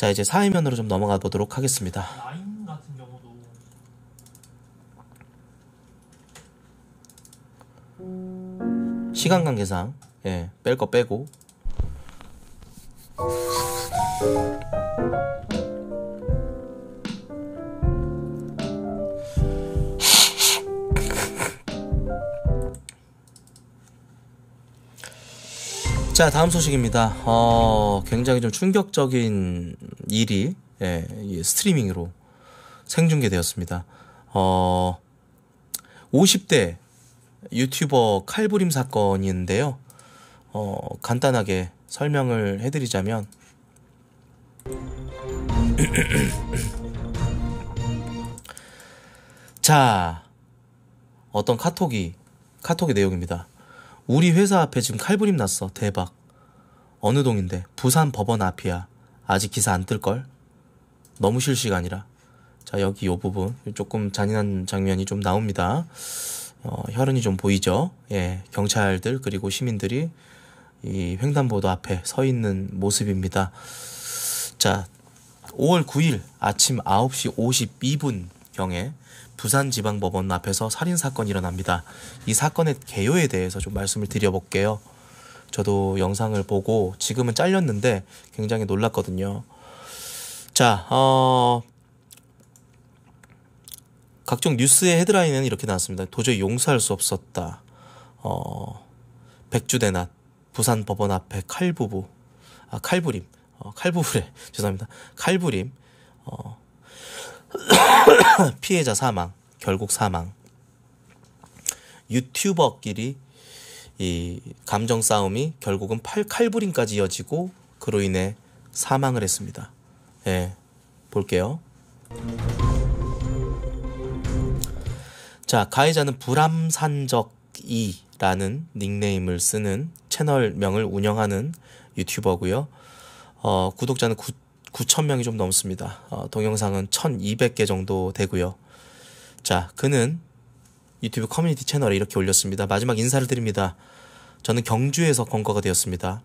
자 이제 사회면으로 좀 넘어가 보도록 하겠습니다. 시간 관계상 예, 뺄 거 빼고 자, 다음 소식입니다. 어, 굉장히 좀 충격적인 일이 예, 스트리밍으로 생중계되었습니다. 어, 50대 유튜버 칼부림 사건인데요. 어, 간단하게 설명을 해드리자면 자 어떤 카톡이 카톡의 내용입니다. 우리 회사 앞에 지금 칼부림 났어. 대박. 어느 동인데? 부산 법원 앞이야. 아직 기사 안 뜰 걸? 너무 실시간이라. 자, 여기 요 부분. 조금 잔인한 장면이 좀 나옵니다. 어, 혈흔이 좀 보이죠? 예, 경찰들, 그리고 시민들이 이 횡단보도 앞에 서 있는 모습입니다. 자, 5월 9일 아침 9시 52분경에 부산지방법원 앞에서 살인사건이 일어납니다. 이 사건의 개요에 대해서 좀 말씀을 드려볼게요. 저도 영상을 보고 지금은 잘렸는데 굉장히 놀랐거든요. 자, 어, 각종 뉴스의 헤드라인은 이렇게 나왔습니다. 도저히 용서할 수 없었다. 어, 백주대낮, 부산 법원 앞에 칼부부, 아, 칼부림, 어, 칼부부래, 죄송합니다. 칼부림, 어, 피해자 사망, 결국 사망. 유튜버끼리 이 감정 싸움이 결국은 팔 칼부림까지 이어지고 그로 인해 사망을 했습니다. 예, 볼게요. 자, 가해자는 불암산적이라는 닉네임을 쓰는 채널명을 운영하는 유튜버고요. 어, 구독자는 9천 명이 좀 넘습니다. 어, 동영상은 1,200개 정도 되고요. 자, 그는 유튜브 커뮤니티 채널에 이렇게 올렸습니다. 마지막 인사를 드립니다. 저는 경주에서 건거가 되었습니다.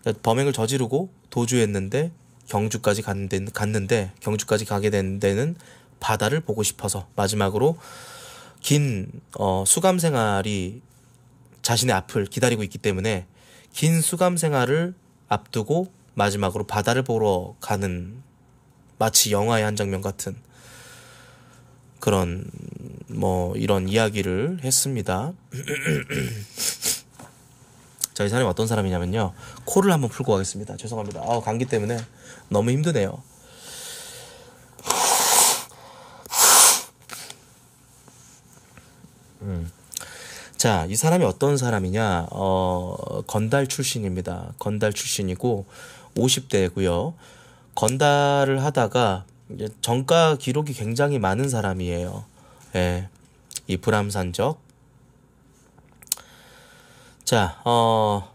그러니까 범행을 저지르고 도주했는데 경주까지 갔는데, 갔는데 경주까지 가게 된 데는 바다를 보고 싶어서 마지막으로 긴 어, 수감 생활이 자신의 앞을 기다리고 있기 때문에 긴 수감 생활을 앞두고 마지막으로 바다를 보러 가는 마치 영화의 한 장면 같은 그런 뭐 이런 이야기를 했습니다. 자, 이 사람이 어떤 사람이냐면요. 코를 한번 풀고 가겠습니다. 죄송합니다. 아, 감기 때문에 너무 힘드네요. 음. 자, 이 사람이 어떤 사람이냐? 어, 건달 출신입니다. 건달 출신이고 50대고요. 건달을 하다가 정가 기록이 굉장히 많은 사람이에요. 예. 이 불암산적. 자, 어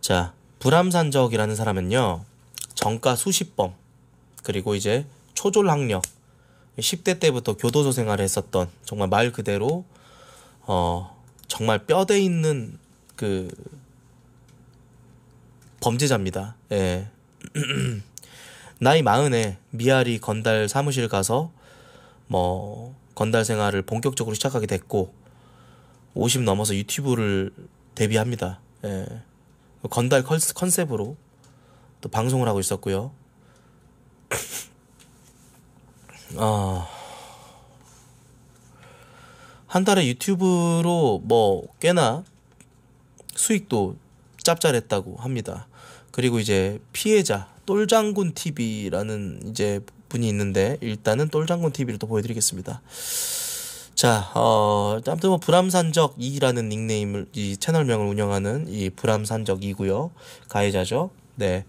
자, 불암산적이라는 사람은요. 정가 수십범 그리고 이제 초졸 학력 10대 때부터 교도소 생활을 했었던 정말 말 그대로 어 정말 뼈대 있는 그 범죄자입니다. 예. 나이 마흔에 미아리 건달 사무실 가서 뭐 건달 생활을 본격적으로 시작하게 됐고 50 넘어서 유튜브를 데뷔합니다. 예. 건달 컨셉으로 또 방송을 하고 있었고요. 어... 한 달에 유튜브로 뭐 꽤나 수익도 짭짤했다고 합니다. 그리고 이제 피해자 똘장군 TV라는 이제 분이 있는데 일단은 똘장군 TV를 또 보여드리겠습니다. 자, 어, 아무튼 뭐 불암산적 2라는 닉네임을 이 채널명을 운영하는 이 불암산적 2고요. 가해자죠. 네.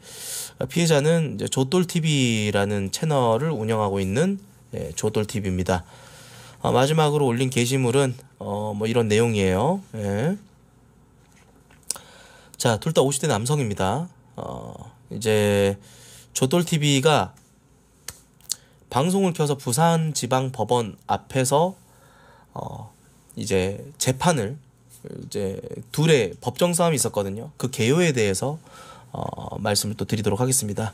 피해자는 이제 조똘 TV라는 채널을 운영하고 있는 예, 네, 조똘 TV입니다. 어, 마지막으로 올린 게시물은 어, 뭐 이런 내용이에요. 예. 자, 둘 다 50대 남성입니다. 어, 이제 조돌TV가 방송을 켜서 부산 지방 법원 앞에서 어, 이제 재판을 이제 둘의 법정 싸움이 있었거든요. 그 개요에 대해서 어, 말씀을 또 드리도록 하겠습니다.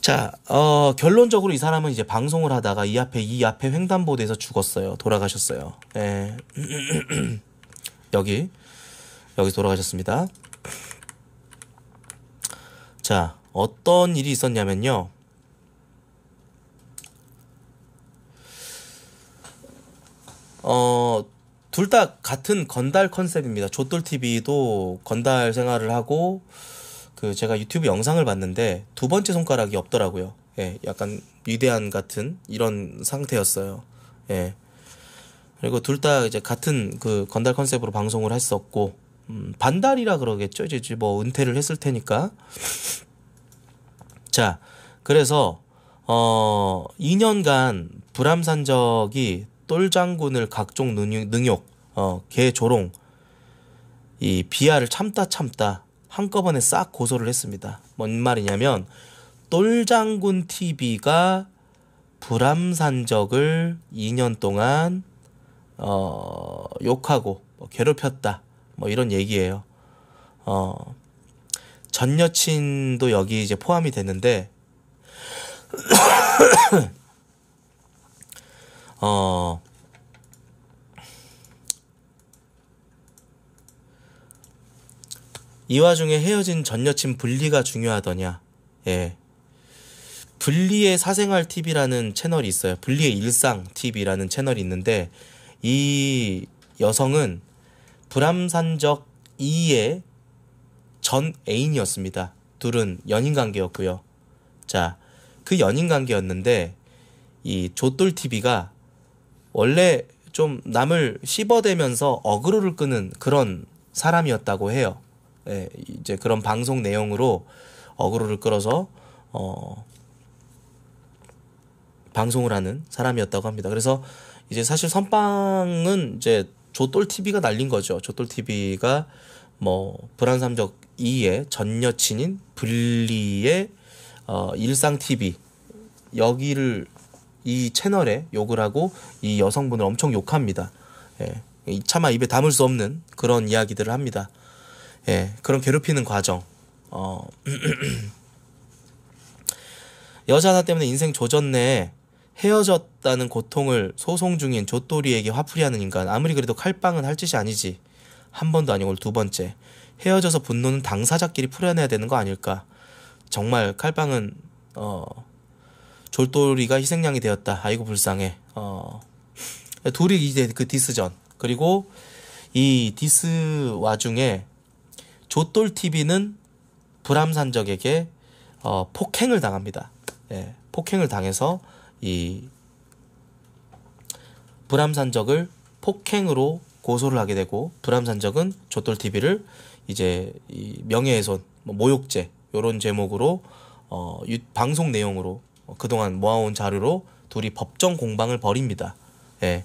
자, 어, 결론적으로 이 사람은 이제 방송을 하다가 이 앞에 이 앞에 횡단보도에서 죽었어요. 돌아가셨어요. 예. 여기 여기 돌아가셨습니다. 자, 어떤 일이 있었냐면요. 어, 둘 다 같은 건달 컨셉입니다. 조돌 TV도 건달 생활을 하고 그 제가 유튜브 영상을 봤는데 두 번째 손가락이 없더라고요. 예, 약간 위대한 같은 이런 상태였어요. 예. 그리고 둘 다 이제 같은 그 건달 컨셉으로 방송을 했었고 음, 반달이라 그러겠죠. 이제 뭐 은퇴를 했을 테니까. 자, 그래서 어 2년간 불암산적이 똘장군을 각종 능욕, 어, 개조롱, 이 비하를 참다 참다 한꺼번에 싹 고소를 했습니다. 뭔 말이냐면 똘장군 TV가 불암산적을 2년 동안 어, 욕하고 뭐 괴롭혔다. 뭐 이런 얘기예요. 어, 전 여친도 여기 이제 포함이 되는데 어, 이 와중에 헤어진 전 여친 분리가 중요하더냐, 예. 분리의 사생활 TV라는 채널이 있어요. 분리의 일상 TV라는 채널이 있는데, 이 여성은 불암산적 2의 전 애인이었습니다. 둘은 연인 관계였고요. 자, 그 연인 관계였는데 이 조돌 TV가 원래 좀 남을 씹어대면서 어그로를 끄는 그런 사람이었다고 해요. 예, 이제 그런 방송 내용으로 어그로를 끌어서 어 방송을 하는 사람이었다고 합니다. 그래서 이제 사실 선빵은 이제 조똘 TV가 날린 거죠. 조똘 TV가 뭐 불안 삼적 2의 전 여친인 블리의 어, 일상 TV 여기를 이 채널에 욕을 하고 이 여성분을 엄청 욕합니다. 예. 차마 입에 담을 수 없는 그런 이야기들을 합니다. 예. 그런 괴롭히는 과정. 어. 여자 하나 때문에 인생 조졌네. 헤어졌다는 고통을 소송 중인 조또리에게 화풀이하는 인간 아무리 그래도 칼빵은 할 짓이 아니지 한 번도 아니고 두 번째 헤어져서 분노는 당사자끼리 풀어내야 되는 거 아닐까 정말 칼빵은 어 졸돌이가 희생양이 되었다 아이고 불쌍해 어 둘이 이제 그 디스전 그리고 이 디스 와중에 조돌 TV는 불암산적에게 어, 폭행을 당합니다. 예, 폭행을 당해서 이 불암산적을 폭행으로 고소를 하게 되고 불암산적은 조돌 TV를 이제 이 명예훼손, 뭐 모욕죄 요런 제목으로 어, 유, 방송 내용으로 어, 그동안 모아온 자료로 둘이 법정 공방을 벌입니다. 예.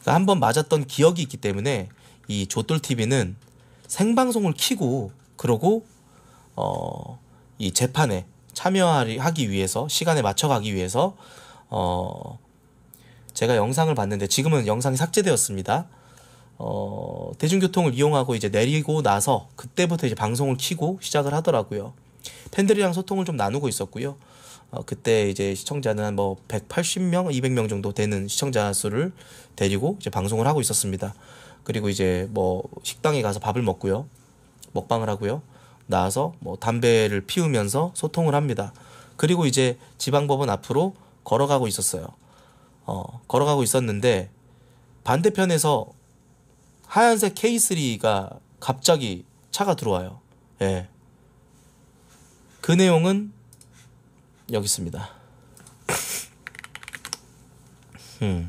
그러니까 한번 맞았던 기억이 있기 때문에 이 조돌 TV는 생방송을 키고 그러고 어, 이 재판에 참여하기 위해서 시간에 맞춰 가기 위해서 어, 제가 영상을 봤는데 지금은 영상이 삭제되었습니다. 어, 대중교통을 이용하고 이제 내리고 나서 그때부터 이제 방송을 키고 시작을 하더라고요. 팬들이랑 소통을 좀 나누고 있었고요. 어, 그때 이제 시청자는 뭐 180명, 200명 정도 되는 시청자 수를 데리고 이제 방송을 하고 있었습니다. 그리고 이제 뭐 식당에 가서 밥을 먹고요. 먹방을 하고요. 나와서 뭐 담배를 피우면서 소통을 합니다. 그리고 이제 지방법은 앞으로 걸어가고 있었어요. 어, 걸어가고 있었는데 반대편에서 하얀색 K3가 갑자기 차가 들어와요. 예. 그 내용은 여기 있습니다. 음.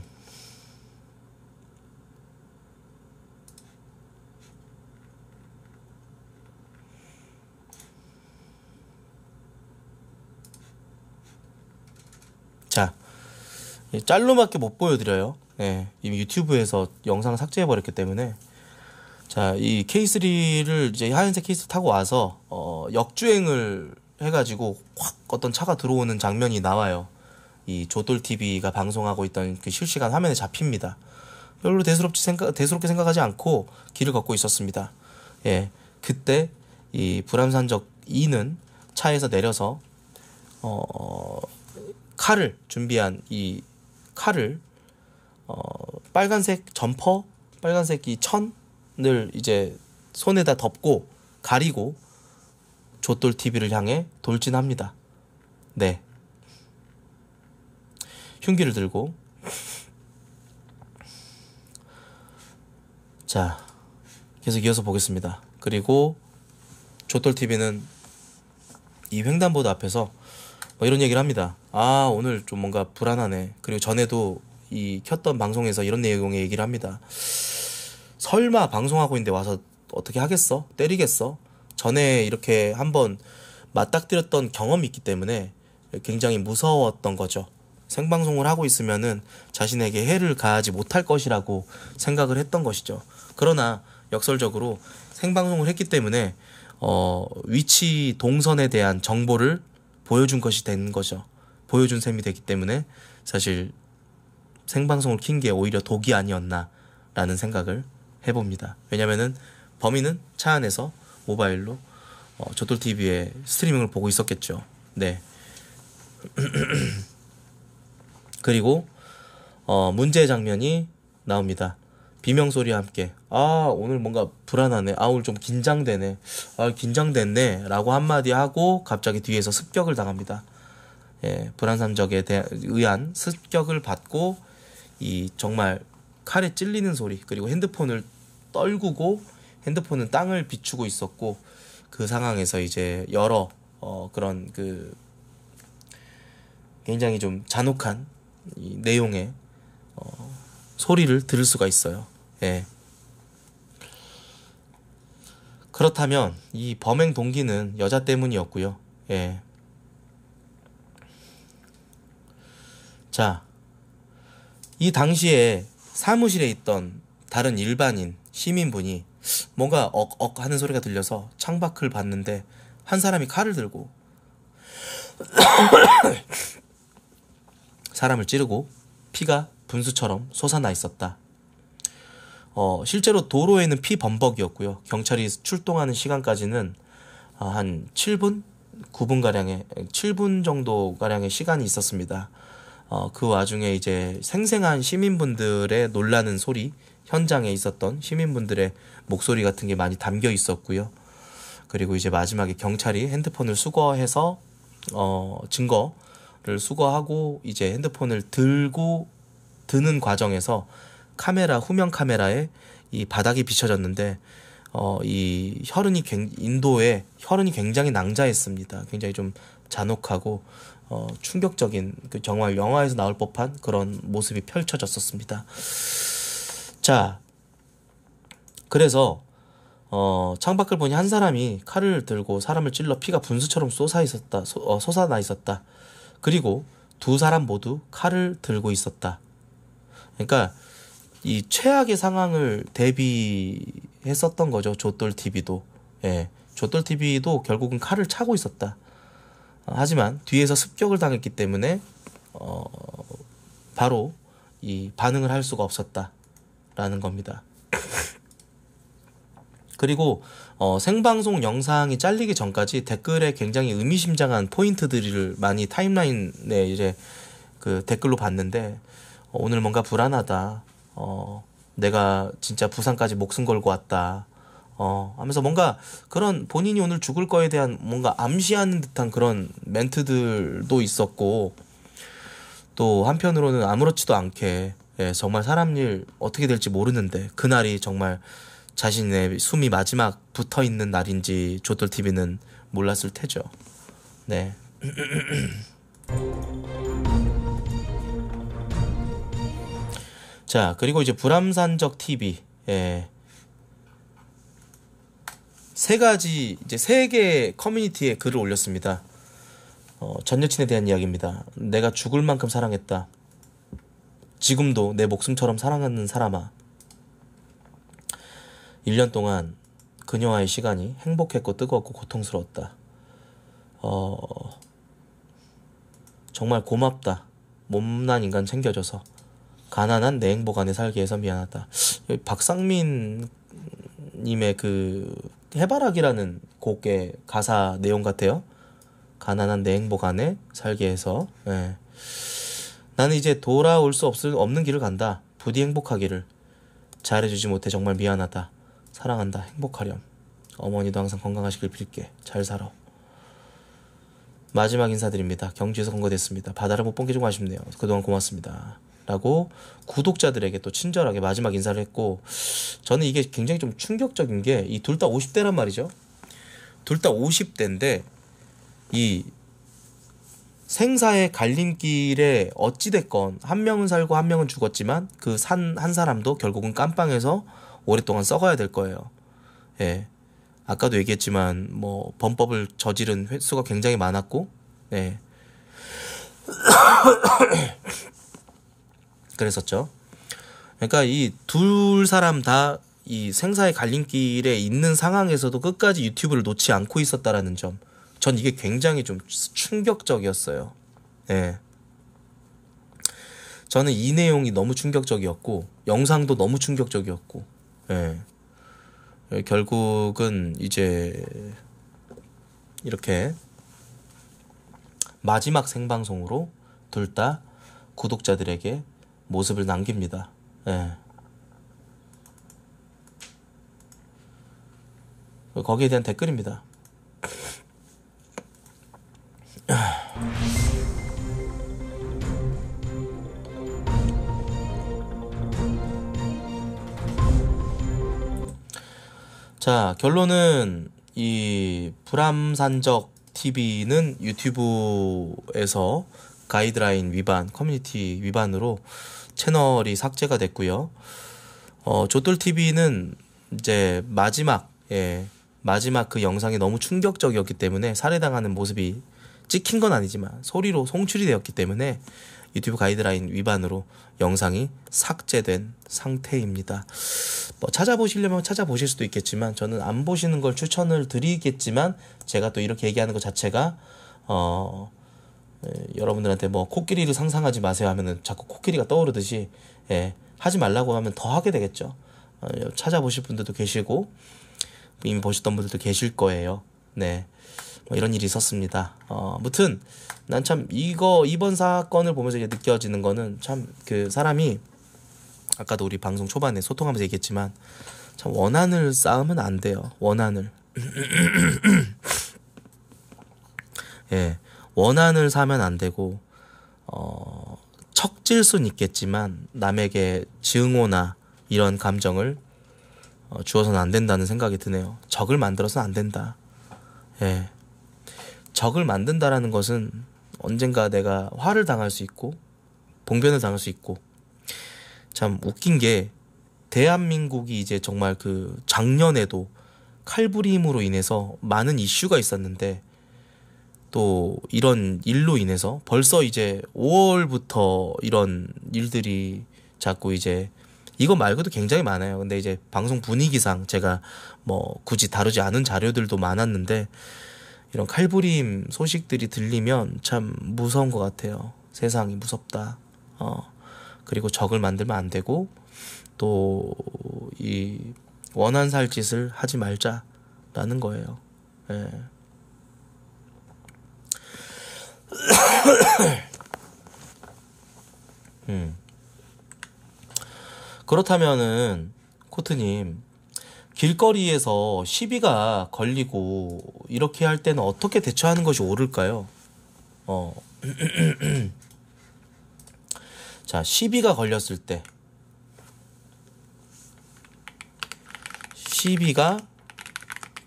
예, 짤로밖에 못 보여드려요. 예, 이미 유튜브에서 영상 삭제해버렸기 때문에. 자, 이 K3를 이제 하얀색 케이스 타고 와서, 어, 역주행을 해가지고 확 어떤 차가 들어오는 장면이 나와요. 이 조돌 TV가 방송하고 있던 그 실시간 화면에 잡힙니다. 별로 대수롭지 생각, 대수롭게 생각하지 않고 길을 걷고 있었습니다. 예. 그때 이 불암산적 2는 차에서 내려서, 어, 칼을 준비한 이 칼을 어, 빨간색 점퍼, 빨간색 이 천을 이제 손에다 덮고 가리고 조돌 TV를 향해 돌진합니다. 네. 흉기를 들고 자 계속 이어서 보겠습니다. 그리고 조돌 TV는 이 횡단보도 앞에서 뭐 이런 얘기를 합니다. 아 오늘 좀 뭔가 불안하네. 그리고 전에도 이 켰던 방송에서 이런 내용의 얘기를 합니다. 설마 방송하고 있는데 와서 어떻게 하겠어? 때리겠어? 전에 이렇게 한번 맞닥뜨렸던 경험이 있기 때문에 굉장히 무서웠던 거죠. 생방송을 하고 있으면은 자신에게 해를 가하지 못할 것이라고 생각을 했던 것이죠. 그러나 역설적으로 생방송을 했기 때문에 어, 위치 동선에 대한 정보를 보여준 것이 된 거죠. 보여준 셈이 되기 때문에 사실 생방송을 킨 게 오히려 독이 아니었나라는 생각을 해봅니다. 왜냐면은 범인은 차 안에서 모바일로 어, 조돌 TV의 스트리밍을 보고 있었겠죠. 네. 그리고 어, 문제의 장면이 나옵니다. 비명 소리와 함께 아 오늘 뭔가 불안하네 아 오늘 좀 긴장되네 아 긴장됐네 라고 한마디 하고 갑자기 뒤에서 습격을 당합니다 예 불안 산적에 의한 습격을 받고 이 정말 칼에 찔리는 소리 그리고 핸드폰을 떨구고 핸드폰은 땅을 비추고 있었고 그 상황에서 이제 여러 어 그런 그 굉장히 좀 잔혹한 이 내용의 어, 소리를 들을 수가 있어요. 예. 그렇다면 이 범행 동기는 여자 때문이었고요. 예. 자, 이 당시에 사무실에 있던 다른 일반인 시민분이 뭔가 억 억 하는 소리가 들려서 창밖을 봤는데 한 사람이 칼을 들고 사람을 찌르고 피가 분수처럼 솟아나 있었다. 어, 실제로 도로에는 피범벅이었고요. 경찰이 출동하는 시간까지는 아, 한 7분, 9분 가량의 7분 정도 가량의 시간이 있었습니다. 어, 그 와중에 이제 생생한 시민분들의 놀라는 소리, 현장에 있었던 시민분들의 목소리 같은 게 많이 담겨 있었고요. 그리고 이제 마지막에 경찰이 핸드폰을 수거해서 어, 증거를 수거하고 이제 핸드폰을 들고 드는 과정에서 카메라 후면 카메라에 이 바닥이 비춰졌는데 어, 이 혈흔이 인도에 혈흔이 굉장히 낭자했습니다. 굉장히 좀 잔혹하고 어, 충격적인 그 정말 영화에서 나올 법한 그런 모습이 펼쳐졌었습니다. 자, 그래서 어, 창밖을 보니 한 사람이 칼을 들고 사람을 찔러 피가 분수처럼 쏟아 있었다, 소, 어, 솟아나 있었다. 그리고 두 사람 모두 칼을 들고 있었다. 그러니까 이 최악의 상황을 대비했었던 거죠. 조돌 TV도. 예. 조돌 TV도 결국은 칼을 차고 있었다. 하지만 뒤에서 습격을 당했기 때문에 어 바로 이 반응을 할 수가 없었다라는 겁니다. 그리고 어, 생방송 영상이 잘리기 전까지 댓글에 굉장히 의미심장한 포인트들을 많이 타임라인에 이제 그 댓글로 봤는데 어, 오늘 뭔가 불안하다. 어, 내가 진짜 부산까지 목숨 걸고 왔다. 어, 하면서 뭔가 그런 본인이 오늘 죽을 거에 대한 뭔가 암시하는 듯한 그런 멘트들도 있었고, 또 한편으로는 아무렇지도 않게, 예, 정말 사람 일 어떻게 될지 모르는데, 그날이 정말 자신의 숨이 마지막 붙어 있는 날인지 조돌TV는 몰랐을 테죠. 네. 자, 그리고 이제 불암산적 TV. 예. 세 가지, 이제 세 개의 커뮤니티에 글을 올렸습니다. 어, 전 여친에 대한 이야기입니다. 내가 죽을 만큼 사랑했다. 지금도 내 목숨처럼 사랑하는 사람아. 1년 동안 그녀와의 시간이 행복했고 뜨거웠고 고통스러웠다. 어, 정말 고맙다. 못난 인간 챙겨줘서. 가난한 냉보복에 살기 위해서 미안하다. 박상민 님의 그 해바라기라는 곡의 가사 내용 같아요. 가난한 냉보복에 살기 위해서. 예. 나는 이제 돌아올 수 없을, 없는 길을 간다. 부디 행복하기를. 잘해주지 못해 정말 미안하다. 사랑한다. 행복하렴. 어머니도 항상 건강하시길 빌게. 잘 살아. 마지막 인사드립니다. 경주에서 건거됐습니다. 바다를 못 본 게 좀 아쉽네요. 그동안 고맙습니다. 라고 구독자들에게 또 친절하게 마지막 인사를 했고 저는 이게 굉장히 좀 충격적인 게 이 둘 다 50대란 말이죠. 둘 다 50대인데 이 생사의 갈림길에 어찌됐건 한 명은 살고 한 명은 죽었지만 그 산 한 사람도 결국은 깜빵에서 오랫동안 썩어야 될 거예요. 예. 아까도 얘기했지만 뭐 범법을 저지른 횟수가 굉장히 많았고 예. 그랬었죠. 그러니까 이 둘 사람 다 이 생사의 갈림길에 있는 상황에서도 끝까지 유튜브를 놓지 않고 있었다라는 점. 전 이게 굉장히 좀 충격적이었어요. 예. 저는 이 내용이 너무 충격적이었고 영상도 너무 충격적이었고 예. 결국은 이제 이렇게 마지막 생방송으로 둘 다 구독자들에게 모습을 남깁니다. 예. 거기에 대한 댓글입니다. 자, 결론은 이 불암산적 TV는 유튜브에서 가이드라인 위반, 커뮤니티 위반으로 채널이 삭제가 됐고요. 어, 조돌 TV는 이제 마지막 예, 마지막 그 영상이 너무 충격적이었기 때문에 살해당하는 모습이 찍힌 건 아니지만 소리로 송출이 되었기 때문에 유튜브 가이드라인 위반으로 영상이 삭제된 상태입니다. 뭐 찾아보시려면 찾아보실 수도 있겠지만 저는 안 보시는 걸 추천을 드리겠지만 제가 또 이렇게 얘기하는 것 자체가 어 예, 여러분들한테 뭐 코끼리를 상상하지 마세요 하면은 자꾸 코끼리가 떠오르듯이 예, 하지 말라고 하면 더 하게 되겠죠. 어, 찾아보실 분들도 계시고 이미 보셨던 분들도 계실 거예요. 네. 뭐 이런 일이 있었습니다. 어, 무튼 난 참 이거 이번 사건을 보면서 이제 느껴지는 거는 참 그 사람이 아까도 우리 방송 초반에 소통하면서 얘기했지만 참 원한을 쌓으면 안 돼요. 원한을. 예. 원한을 사면 안 되고 어, 척질 순 있겠지만 남에게 증오나 이런 감정을 어, 주어서는 안 된다는 생각이 드네요. 적을 만들어서는 안 된다. 예. 적을 만든다라는 것은 언젠가 내가 화를 당할 수 있고 봉변을 당할 수 있고 참 웃긴 게 대한민국이 이제 정말 그 작년에도 칼부림으로 인해서 많은 이슈가 있었는데 또 이런 일로 인해서 벌써 이제 5월부터 이런 일들이 자꾸 이제 이거 말고도 굉장히 많아요. 근데 이제 방송 분위기상 제가 뭐 굳이 다루지 않은 자료들도 많았는데 이런 칼부림 소식들이 들리면 참 무서운 것 같아요. 세상이 무섭다. 어. 그리고 적을 만들면 안 되고 또 이 원한 살 짓을 하지 말자라는 거예요. 예. 음. 그렇다면은 코트님 길거리에서 시비가 걸리고 이렇게 할 때는 어떻게 대처하는 것이 옳을까요? 어. 자, 시비가 걸렸을 때 시비가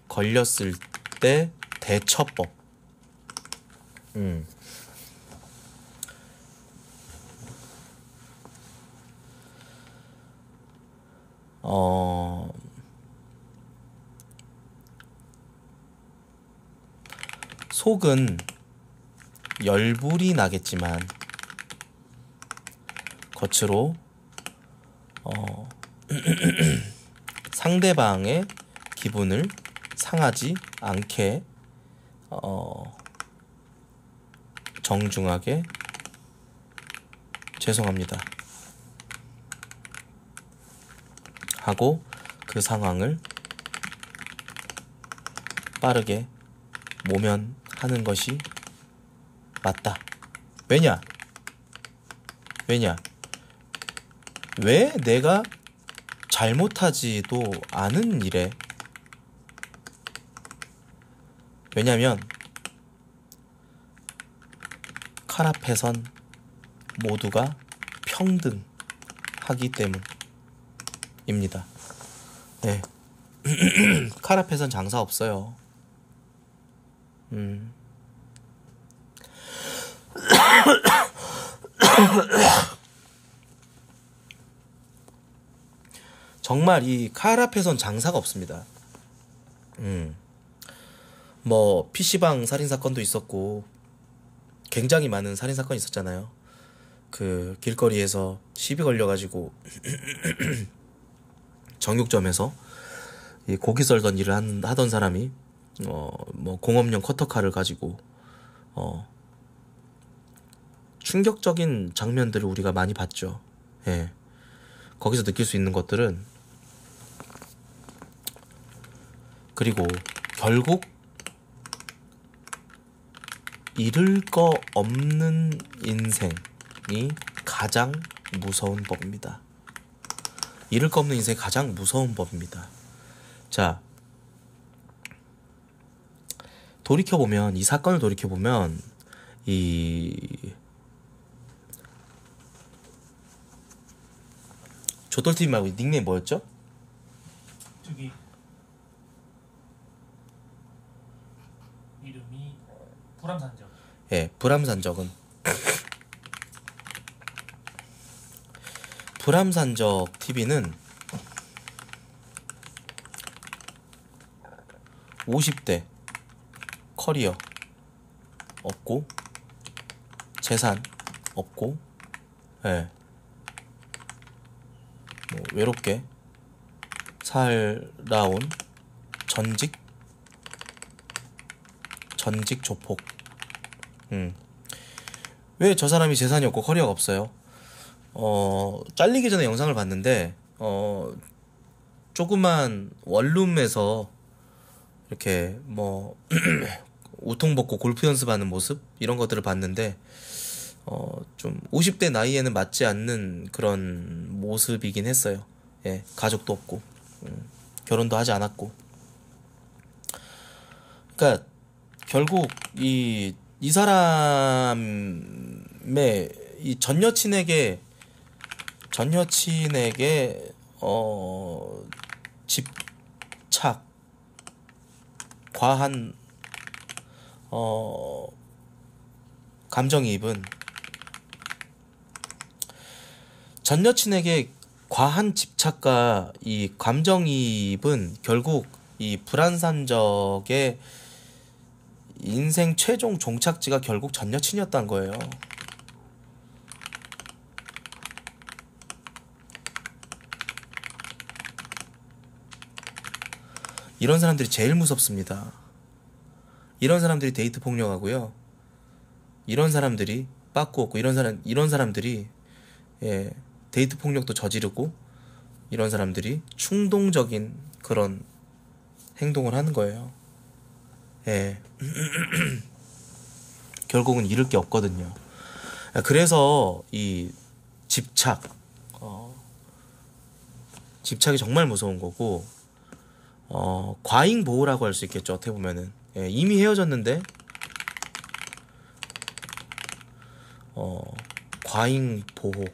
걸렸을 때 대처법. 음. 어, 속은 열불이 나겠지만 겉으로 어, 상대방의 기분을 상하지 않게 어, 정중하게 죄송합니다. 하고 그 상황을 빠르게 모면하는 것이 맞다. 왜냐? 왜냐? 왜 내가 잘못하지도 않은 일에 왜냐면 칼 앞에선 모두가 평등하기 때문 입니다. 네. 칼 앞에선 장사 없어요. 음. 정말 이칼 앞에선 장사가 없습니다. 음. 뭐 PC방 살인 사건도 있었고 굉장히 많은 살인 사건이 있었잖아요. 그 길거리에서 시비 걸려 가지고 정육점에서 이 고기 썰던 일을 한, 하던 사람이 어뭐 공업용 커터칼을 가지고 어 충격적인 장면들을 우리가 많이 봤죠. 예. 거기서 느낄 수 있는 것들은 그리고 결국 잃을 거 없는 인생이 가장 무서운 법입니다. 잃을 거 없는 인생의 가장 무서운 법입니다. 자, 돌이켜보면, 이 사건을 돌이켜보면, 이, 조돌TV 말고 닉네임 뭐였죠? 저기, 이름이 불암산적. 예, 불암산적은 불암산적 TV는 50대 커리어 없고 재산 없고 예. 뭐 외롭게 살아온 전직 전직 조폭 음. 왜 저 사람이 재산이 없고 커리어가 없어요? 어, 잘리기 전에 영상을 봤는데, 어, 조그만 원룸에서 이렇게 뭐, 우통 벗고 골프 연습하는 모습? 이런 것들을 봤는데, 어, 좀 50대 나이에는 맞지 않는 그런 모습이긴 했어요. 예, 가족도 없고, 음, 결혼도 하지 않았고. 그러니까 결국 이, 이 사람의 이 전 여친에게 전 여친에게 어 집착 과한 어 감정이입은 전 여친에게 과한 집착과 이 감정이입은 결국 이 불안산적의 인생 최종 종착지가 결국 전 여친이었다는 거예요. 이런 사람들이 제일 무섭습니다. 이런 사람들이 데이트 폭력하고요. 이런 사람들이 빠꾸 없고 이런 사람 이런 사람들이 예, 데이트 폭력도 저지르고 이런 사람들이 충동적인 그런 행동을 하는 거예요. 예. 결국은 잃을 게 없거든요. 그래서 이 집착, 어, 집착이 정말 무서운 거고 어, 과잉 보호라고 할 수 있겠죠. 어떻게 보면은 예, 이미 헤어졌는데 어, 과잉 보호를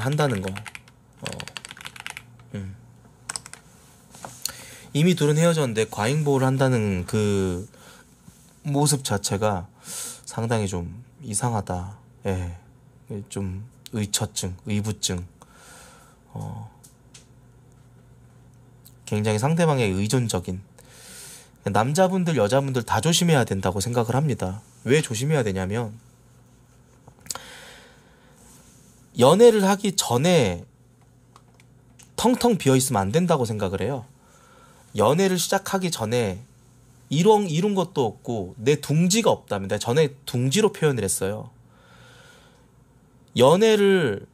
한다는 거. 어, 음. 이미 둘은 헤어졌는데 과잉 보호를 한다는 그 모습 자체가 상당히 좀 이상하다. 예. 좀 의처증, 의부증. 어. 굉장히 상대방의 의존적인 남자분들 여자분들 다 조심해야 된다고 생각을 합니다. 왜 조심해야 되냐면 연애를 하기 전에 텅텅 비어 있으면 안 된다고 생각을 해요. 연애를 시작하기 전에 이런 이룬 것도 없고 내 둥지가 없답니다 전에 둥지로 표현을 했어요. 연애를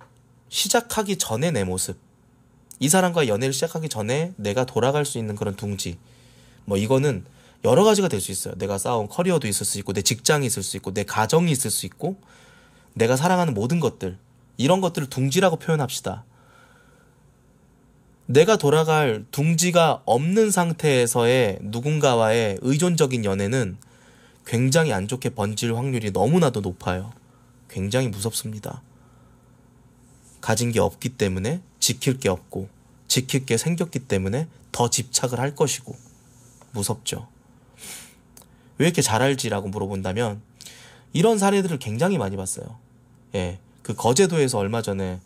시작하기 전에 내 모습 이 사람과 연애를 시작하기 전에 내가 돌아갈 수 있는 그런 둥지. 뭐 이거는 여러 가지가 될 수 있어요. 내가 쌓아온 커리어도 있을 수 있고, 내 직장이 있을 수 있고, 내 가정이 있을 수 있고, 내가 사랑하는 모든 것들. 이런 것들을 둥지라고 표현합시다. 내가 돌아갈 둥지가 없는 상태에서의 누군가와의 의존적인 연애는 굉장히 안 좋게 번질 확률이 너무나도 높아요. 굉장히 무섭습니다. 가진 게 없기 때문에 지킬 게 없고 지킬 게 생겼기 때문에 더 집착을 할 것이고 무섭죠. 왜 이렇게 잘 알지라고 물어본다면 이런 사례들을 굉장히 많이 봤어요. 예. 그 거제도에서 얼마 전에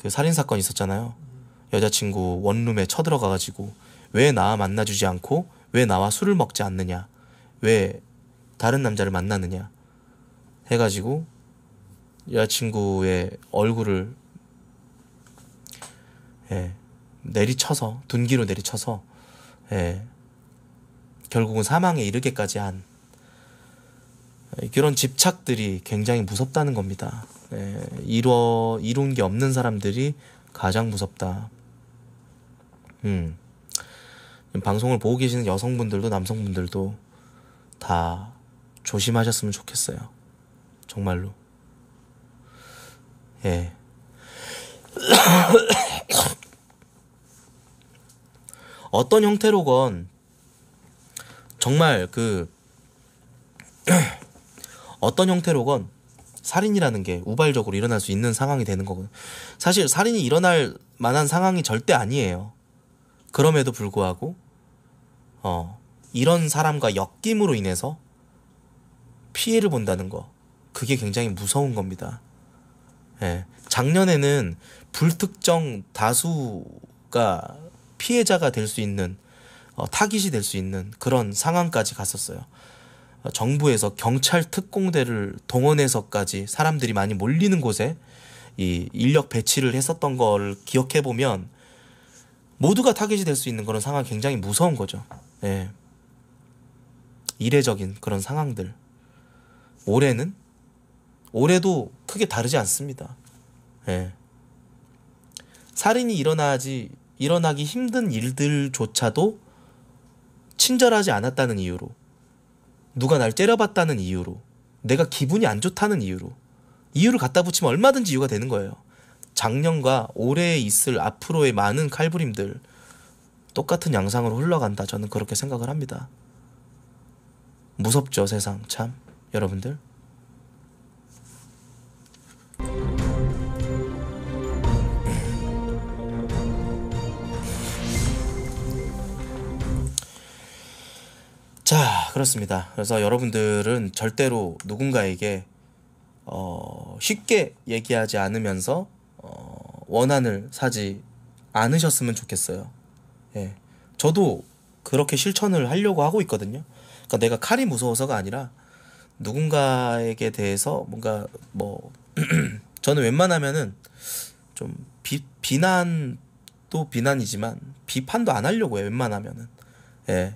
그 살인 사건 있었잖아요. 여자친구 원룸에 쳐들어가 가지고 왜 나와 만나주지 않고 왜 나와 술을 먹지 않느냐? 왜 다른 남자를 만나느냐? 해 가지고 여자친구의 얼굴을 예, 내리쳐서 둔기로 내리쳐서 예, 결국은 사망에 이르게까지 한 예, 그런 집착들이 굉장히 무섭다는 겁니다. 예, 이뤄 이룬 게 없는 사람들이 가장 무섭다. 음. 방송을 보고 계시는 여성분들도 남성분들도 다 조심하셨으면 좋겠어요. 정말로. 예. 어떤 형태로건 정말 그 어떤 형태로건 살인이라는 게 우발적으로 일어날 수 있는 상황이 되는 거고요. 사실 살인이 일어날 만한 상황이 절대 아니에요. 그럼에도 불구하고 어, 이런 사람과 엮임으로 인해서 피해를 본다는 거 그게 굉장히 무서운 겁니다. 예. 작년에는 불특정 다수가 피해자가 될 수 있는 어, 타깃이 될 수 있는 그런 상황까지 갔었어요. 어, 정부에서 경찰 특공대를 동원해서까지 사람들이 많이 몰리는 곳에 이 인력 배치를 했었던 걸 기억해 보면 모두가 타깃이 될 수 있는 그런 상황 굉장히 무서운 거죠. 예. 이례적인 그런 상황들. 올해는 올해도 크게 다르지 않습니다. 예. 살인이 일어나지 일어나기 힘든 일들조차도 친절하지 않았다는 이유로 누가 날 째려봤다는 이유로 내가 기분이 안 좋다는 이유로 이유를 갖다 붙이면 얼마든지 이유가 되는 거예요. 작년과 올해에 있을 앞으로의 많은 칼부림들 똑같은 양상으로 흘러간다 저는 그렇게 생각을 합니다. 무섭죠 세상 참 여러분들 그렇습니다. 그래서 여러분들은 절대로 누군가에게 어, 쉽게 얘기하지 않으면서 어, 원한을 사지 않으셨으면 좋겠어요. 예. 저도 그렇게 실천을 하려고 하고 있거든요. 그러니까 내가 칼이 무서워서가 아니라 누군가에게 대해서 뭔가 뭐 저는 웬만하면은 좀 비, 비난도 비난이지만 비판도 안 하려고 해요. 웬만하면은. 예.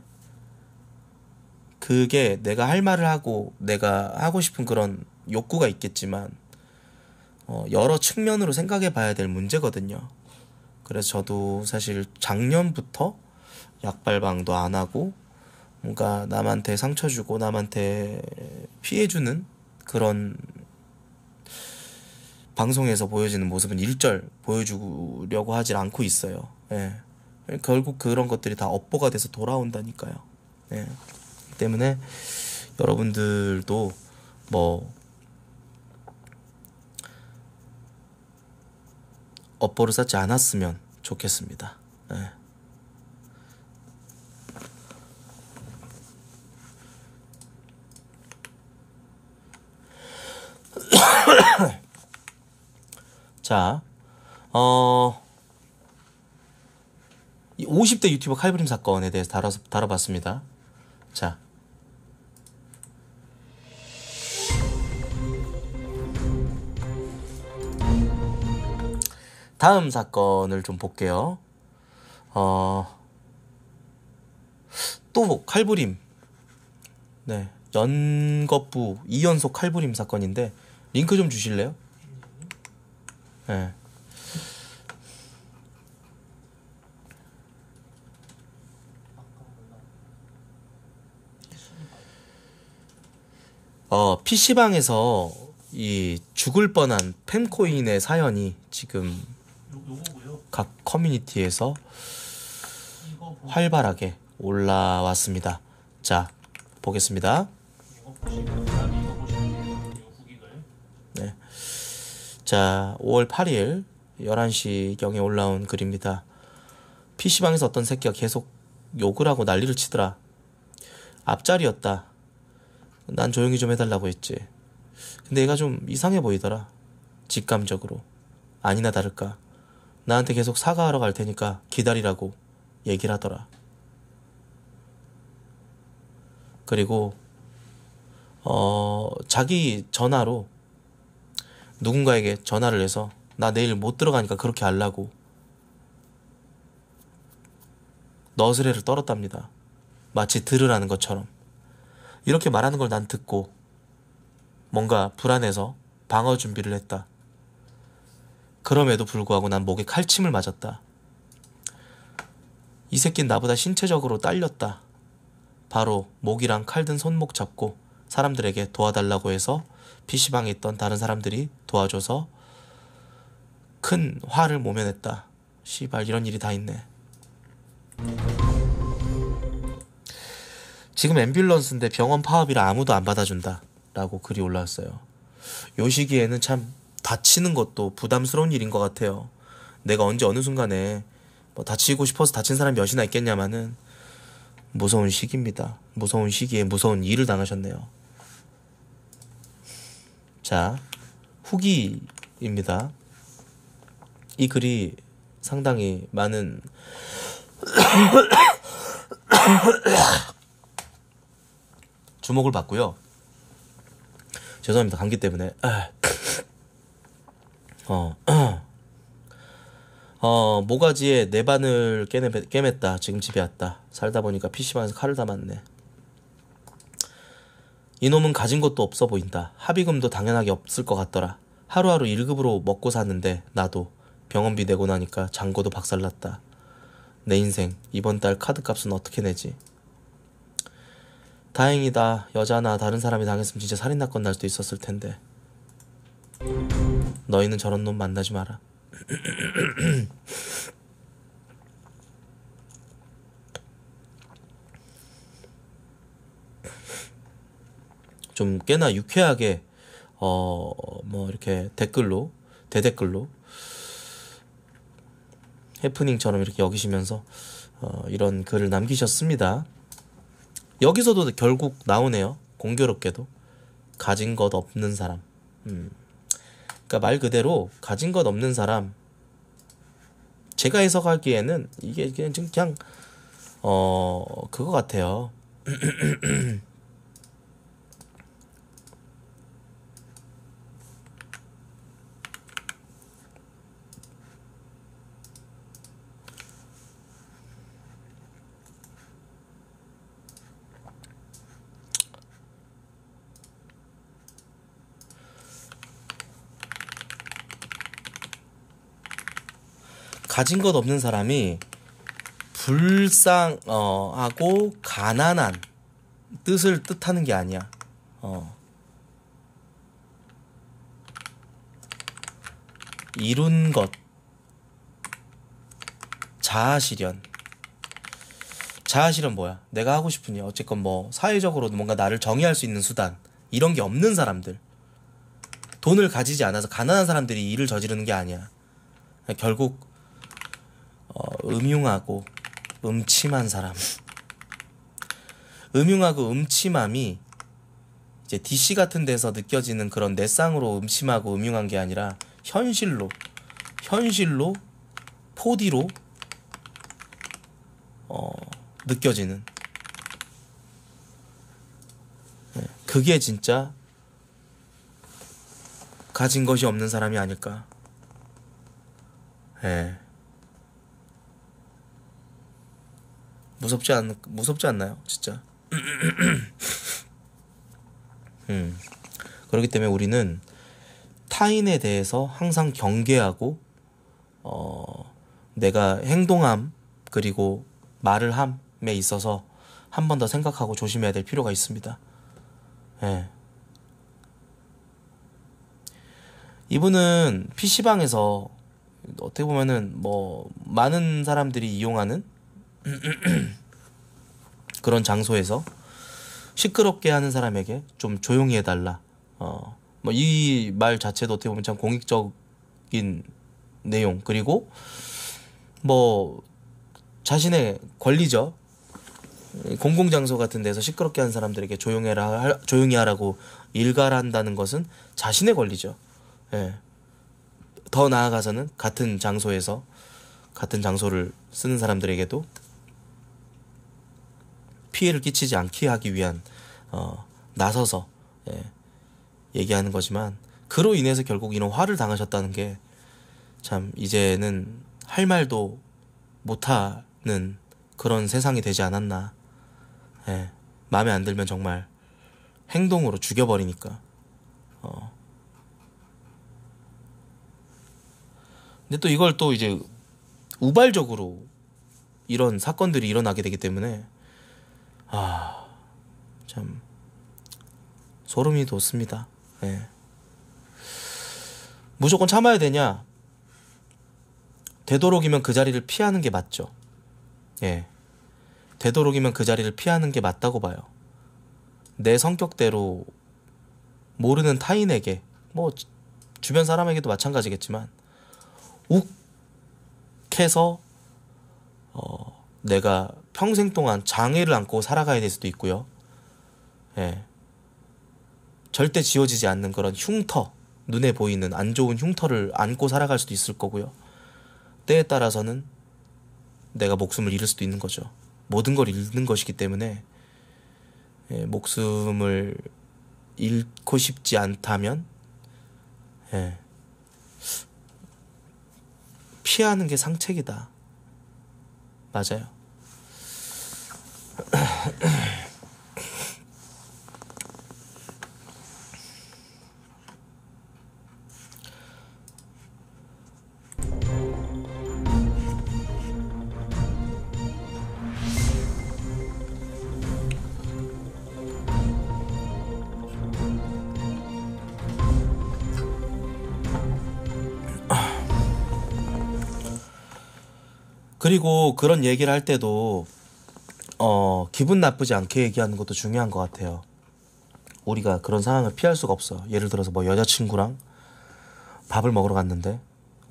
그게 내가 할 말을 하고 내가 하고 싶은 그런 욕구가 있겠지만 어, 여러 측면으로 생각해 봐야 될 문제거든요. 그래서 저도 사실 작년부터 약발방도 안 하고 뭔가 남한테 상처 주고 남한테 피해 주는 그런 방송에서 보여지는 모습은 일절 보여주려고 하질 않고 있어요. 예. 결국 그런 것들이 다 업보가 돼서 돌아온다니까요. 예. 때문에 여러분들도 뭐 업보를 쌓지 않았으면 좋겠습니다. 네. 자, 어, 50대 유튜버 칼부림 사건에 대해서 다뤄서, 다뤄봤습니다. 자, 다음 사건을 좀 볼게요. 어, 또 칼부림. 네. 연거부 2연속 칼부림 사건인데 링크 좀 주실래요? 네. 어, PC방에서 이 죽을 뻔한 펜코인의 사연이 지금 각 커뮤니티에서 활발하게 올라왔습니다. 자, 보겠습니다. 네. 자, 5월 8일 11시경에 올라온 글입니다. PC방에서 어떤 새끼가 계속 욕을 하고 난리를 치더라. 앞자리였다. 난 조용히 좀 해달라고 했지. 근데 얘가 좀 이상해 보이더라. 직감적으로. 아니나 다를까. 나한테 계속 사과하러 갈 테니까 기다리라고 얘기를 하더라. 그리고 어, 자기 전화로 누군가에게 전화를 해서 나 내일 못 들어가니까 그렇게 하려고 너스레를 떨었답니다. 마치 들으라는 것처럼. 이렇게 말하는 걸 난 듣고 뭔가 불안해서 방어 준비를 했다. 그럼에도 불구하고 난 목에 칼침을 맞았다. 이새끼는 나보다 신체적으로 딸렸다. 바로 목이랑 칼든 손목 잡고 사람들에게 도와달라고 해서 PC방에 있던 다른 사람들이 도와줘서 큰 화를 모면했다. 씨발 이런 일이 다 있네. 지금 앰뷸런스인데 병원 파업이라 아무도 안 받아준다. 라고 글이 올라왔어요. 요 시기에는 참 다치는 것도 부담스러운 일인 것 같아요. 내가 언제 어느 순간에 뭐 다치고 싶어서 다친 사람 몇이나 있겠냐마는 무서운 시기입니다. 무서운 시기에 무서운 일을 당하셨네요. 자, 후기입니다. 이 글이 상당히 많은 주목을 받고요. 죄송합니다. 감기 때문에. 아, 어, 어 모가지에 네 바늘 깨매, 꿰맸다. 지금 집에 왔다. 살다 보니까 PC방에서 칼을 담았네. 이놈은 가진 것도 없어 보인다. 합의금도 당연하게 없을 것 같더라. 하루하루 1급으로 먹고 사는데 나도 병원비 내고 나니까 잔고도 박살났다. 내 인생 이번 달 카드값은 어떻게 내지? 다행이다. 여자나 다른 사람이 당했으면 진짜 살인 사건 날 수도 있었을 텐데. 너희는 저런 놈 만나지 마라. 좀 꽤나 유쾌하게 어 뭐 이렇게 댓글로 대댓글로 해프닝처럼 이렇게 여기시면서 어, 이런 글을 남기셨습니다. 여기서도 결국 나오네요. 공교롭게도 가진 것 없는 사람. 음. 그러니까 말 그대로 가진 것 없는 사람 제가 해석하기에는 이게 그냥 그냥 어 그거 같아요. 가진 것 없는 사람이 불쌍하고 어, 가난한 뜻을 뜻하는 게 아니야. 어. 이룬 것, 자아실현. 자아실현 뭐야? 내가 하고 싶은 일, 어쨌건 뭐 사회적으로도 뭔가 나를 정의할 수 있는 수단 이런 게 없는 사람들, 돈을 가지지 않아서 가난한 사람들이 일을 저지르는 게 아니야. 결국 어, 음흉하고 음침한 사람. 음흉하고 음침함이 이제 DC 같은 데서 느껴지는 그런 내상으로 음침하고 음흉한 게 아니라 현실로 현실로 포디로 어, 느껴지는 네, 그게 진짜 가진 것이 없는 사람이 아닐까. 예. 무섭지 않 무섭지 않나요? 진짜. 음. 그렇기 때문에 우리는 타인에 대해서 항상 경계하고 어 내가 행동함 그리고 말을 함에 있어서 한 번 더 생각하고 조심해야 될 필요가 있습니다. 예. 이분은 PC방에서 어떻게 보면은 뭐 많은 사람들이 이용하는 그런 장소에서 시끄럽게 하는 사람에게 좀 조용히 해달라. 어, 뭐 이 말 자체도 어떻게 보면 참 공익적인 내용 그리고 뭐 자신의 권리죠. 공공장소 같은 데서 시끄럽게 한 사람들에게 조용해라 조용히 하라고 일갈한다는 것은 자신의 권리죠. 예. 더 나아가서는 같은 장소에서 같은 장소를 쓰는 사람들에게도 피해를 끼치지 않게 하기 위한 어, 나서서 예, 얘기하는 거지만 그로 인해서 결국 이런 화를 당하셨다는 게 참 이제는 할 말도 못하는 그런 세상이 되지 않았나 예, 마음에 안 들면 정말 행동으로 죽여버리니까 어. 근데 또 이걸 또 이제 우발적으로 이런 사건들이 일어나게 되기 때문에 아, 참, 소름이 돋습니다. 네. 무조건 참아야 되냐? 되도록이면 그 자리를 피하는 게 맞죠. 예. 되도록이면 그 자리를 피하는 게 맞다고 봐요. 내 성격대로 모르는 타인에게, 뭐, 주변 사람에게도 마찬가지겠지만, 욱 해서, 어, 내가 평생 동안 장애를 안고 살아가야 될 수도 있고요. 예. 절대 지워지지 않는 그런 흉터, 눈에 보이는 안 좋은 흉터를 안고 살아갈 수도 있을 거고요. 때에 따라서는 내가 목숨을 잃을 수도 있는 거죠. 모든 걸 잃는 것이기 때문에 예, 목숨을 잃고 싶지 않다면 예, 피하는 게 상책이다. 맞아요. 그리고 그런 얘기를 할 때도 어, 기분 나쁘지 않게 얘기하는 것도 중요한 것 같아요. 우리가 그런 상황을 피할 수가 없어. 예를 들어서 뭐 여자친구랑 밥을 먹으러 갔는데,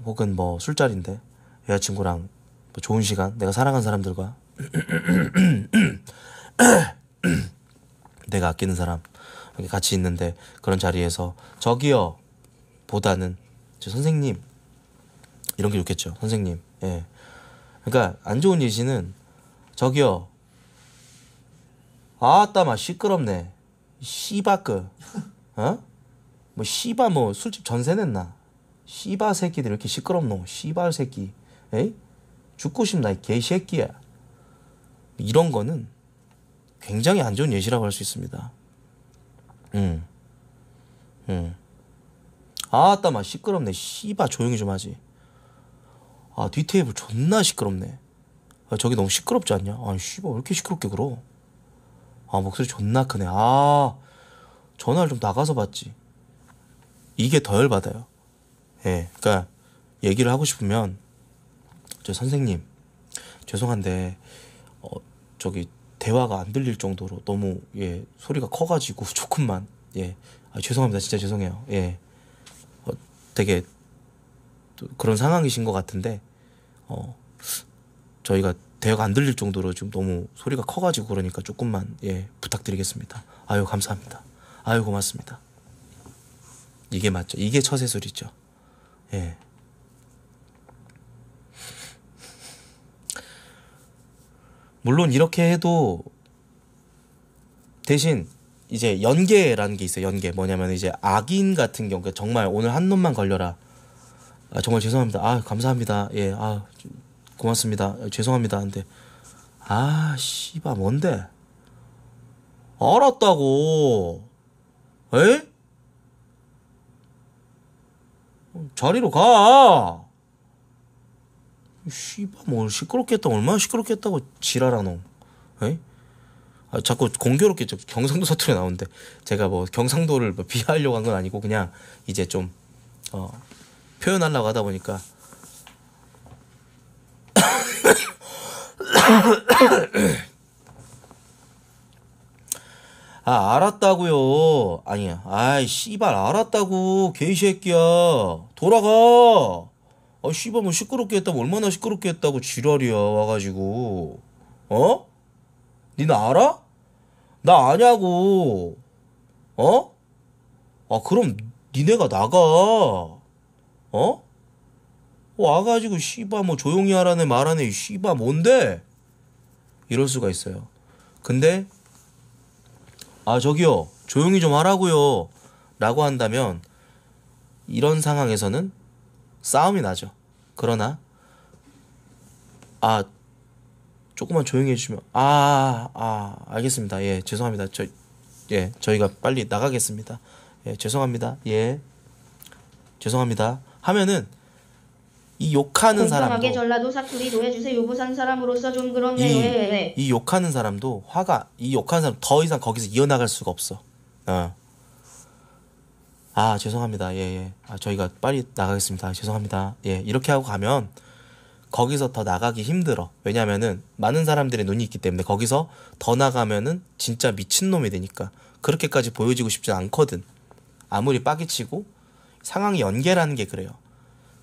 혹은 뭐 술자리인데, 여자친구랑 뭐 좋은 시간, 내가 사랑하는 사람들과, 내가 아끼는 사람, 같이 있는데, 그런 자리에서, 저기요, 보다는, 제 선생님, 이런 게 좋겠죠. 선생님, 예. 그러니까, 안 좋은 예시는, 저기요, 아따마 시끄럽네. 씨바끄. 어? 뭐 씨바 뭐 술집 전세 냈나? 씨바 새끼들 이렇게 시끄럽노. 씨발 새끼. 에이? 죽고 싶나 이 개새끼야. 이런 거는 굉장히 안 좋은 예시라고 할 수 있습니다. 음. 음. 아따 마 시끄럽네. 씨바 조용히 좀 하지. 아, 뒷테이블 존나 시끄럽네. 아, 저기 너무 시끄럽지 않냐? 아, 씨바 왜 이렇게 시끄럽게 그러? 아 목소리 존나 크네 아 전화를 좀 나가서 받지 이게 더 열받아요 예그니까 얘기를 하고 싶으면 저 선생님 죄송한데 어 저기 대화가 안 들릴 정도로 너무 예 소리가 커가지고 조금만 예 아, 죄송합니다 진짜 죄송해요 예 어, 되게 그런 상황이신 것 같은데 어 저희가 대화가 안 들릴 정도로 지금 너무 소리가 커가지고 그러니까 조금만 예 부탁드리겠습니다. 아유 감사합니다. 아유 고맙습니다. 이게 맞죠? 이게 처세술이죠. 예. 물론 이렇게 해도 대신 이제 연계라는 게 있어요. 연계 뭐냐면 이제 악인 같은 경우 그러니까 정말 오늘 한 놈만 걸려라. 아, 정말 죄송합니다. 아 감사합니다. 예. 아 고맙습니다. 죄송합니다. 근데 아 씨바 뭔데? 알았다고. 에? 자리로 가. 씨바 뭘 시끄럽게 했다 얼마나 시끄럽게 했다고 지랄하 놈. 에? 아, 자꾸 공교롭게 좀 경상도 사투리 나오는데 제가 뭐 경상도를 뭐 비하하려고 한 건 아니고 그냥 이제 좀 어, 표현하려고 하다 보니까 아, 알았다고요. 아니, 야 아이, 씨발, 알았다고. 개새끼야. 돌아가. 아, 씨발, 뭐 시끄럽게 했다고. 얼마나 시끄럽게 했다고. 지랄이야. 와가지고. 어? 니나 알아? 나 아냐고. 어? 아, 그럼 니네가 나가. 어? 와가지고 씨바 뭐 조용히 하라네 말하네 씨바 뭔데 이럴 수가 있어요. 근데 아 저기요 조용히 좀 하라고요 라고 한다면 이런 상황에서는 싸움이 나죠. 그러나 아 조금만 조용히 해주면 시 아, 아아 아, 알겠습니다. 예 죄송합니다. 저 예 저희가 빨리 나가겠습니다. 예 죄송합니다. 예 죄송합니다. 하면은 이 욕하는 사람도 전라도 사투리 노해주세요 부산 사람으로서 좀 그런 이, 왜, 네, 네, 네. 이 욕하는 사람도 화가 이 욕하는 사람 더 이상 거기서 이어나갈 수가 없어. 어. 아 죄송합니다. 예 예. 아, 저희가 빨리 나가겠습니다. 아, 죄송합니다. 예 이렇게 하고 가면 거기서 더 나가기 힘들어. 왜냐면은 많은 사람들의 눈이 있기 때문에 거기서 더 나가면은 진짜 미친놈이 되니까 그렇게까지 보여지고 싶진 않거든. 아무리 빠개치고 상황이 연계라는 게 그래요.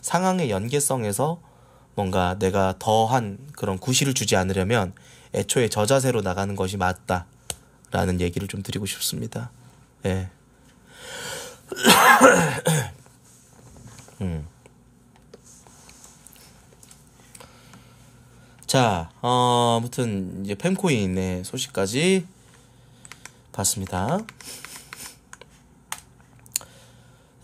상황의 연계성에서 뭔가 내가 더한 그런 구실을 주지 않으려면 애초에 저자세로 나가는 것이 맞다라는 얘기를 좀 드리고 싶습니다. 예. 음. 자, 어, 아무튼 이제 펜코인의 소식까지 봤습니다.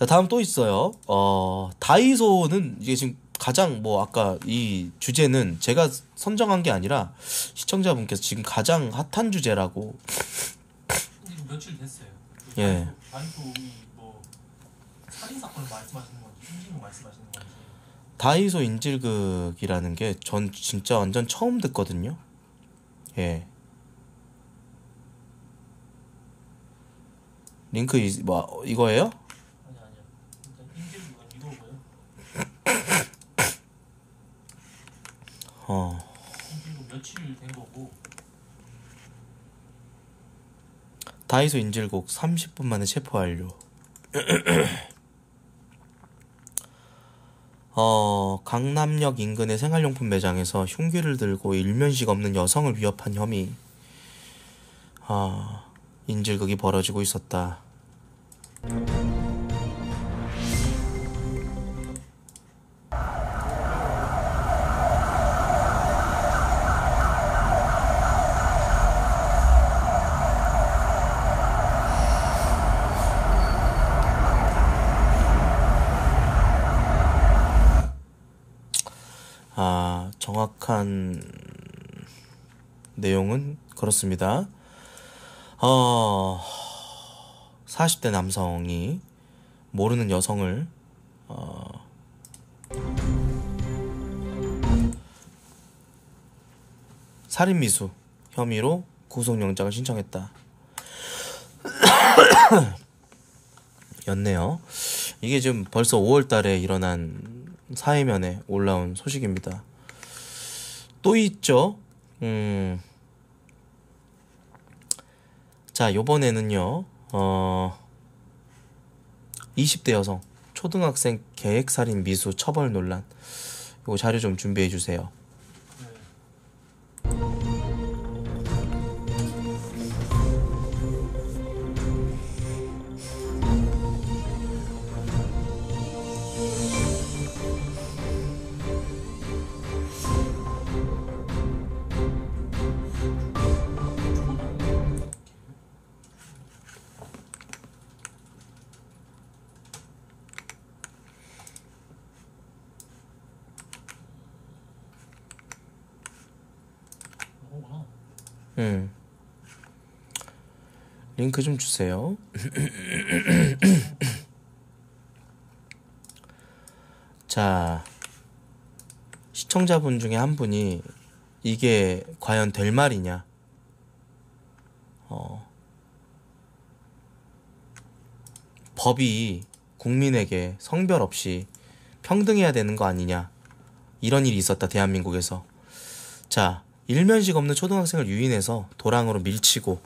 자, 다음 또 있어요. 어, 다이소는 이게 지금 가장 뭐 아까 이 주제는 제가 선정한 게 아니라 시청자분께서 지금 가장 핫한 주제라고. 며칠 됐어요. 그 예. 다이소이 뭐 살인 사건을 말씀하시는 건지 말씀하시는 건지. 다이소 인질극이라는 게 전 진짜 완전 처음 듣거든요. 예. 링크 이, 뭐 이거예요? 어. 며칠 된 거고. 다이소 인질곡 30분 만에 체포 완료. 어, 강남역 인근의 생활용품 매장에서 흉기를 들고 일면식 없는 여성을 위협한 혐의. 아, 어, 인질극이 벌어지고 있었다. 요약한 내용은 그렇습니다. 어, 40대 남성이 모르는 여성을 어, 살인 미수 혐의로 구속영장을 신청했다. 였네요. 이게 지금 벌써 5월 달에 일어난 사회면에 올라온 소식입니다. 또 있죠. 음. 자, 요번에는요. 어 20대 여성 초등학생 계획살인 미수 처벌 논란. 요거 자료 좀 준비해 주세요. 링크 좀 주세요. 자, 시청자분 중에 한 분이 이게 과연 될 말이냐? 어, 법이 국민에게 성별 없이 평등해야 되는 거 아니냐? 이런 일이 있었다, 대한민국에서. 자, 일면식 없는 초등학생을 유인해서 도랑으로 밀치고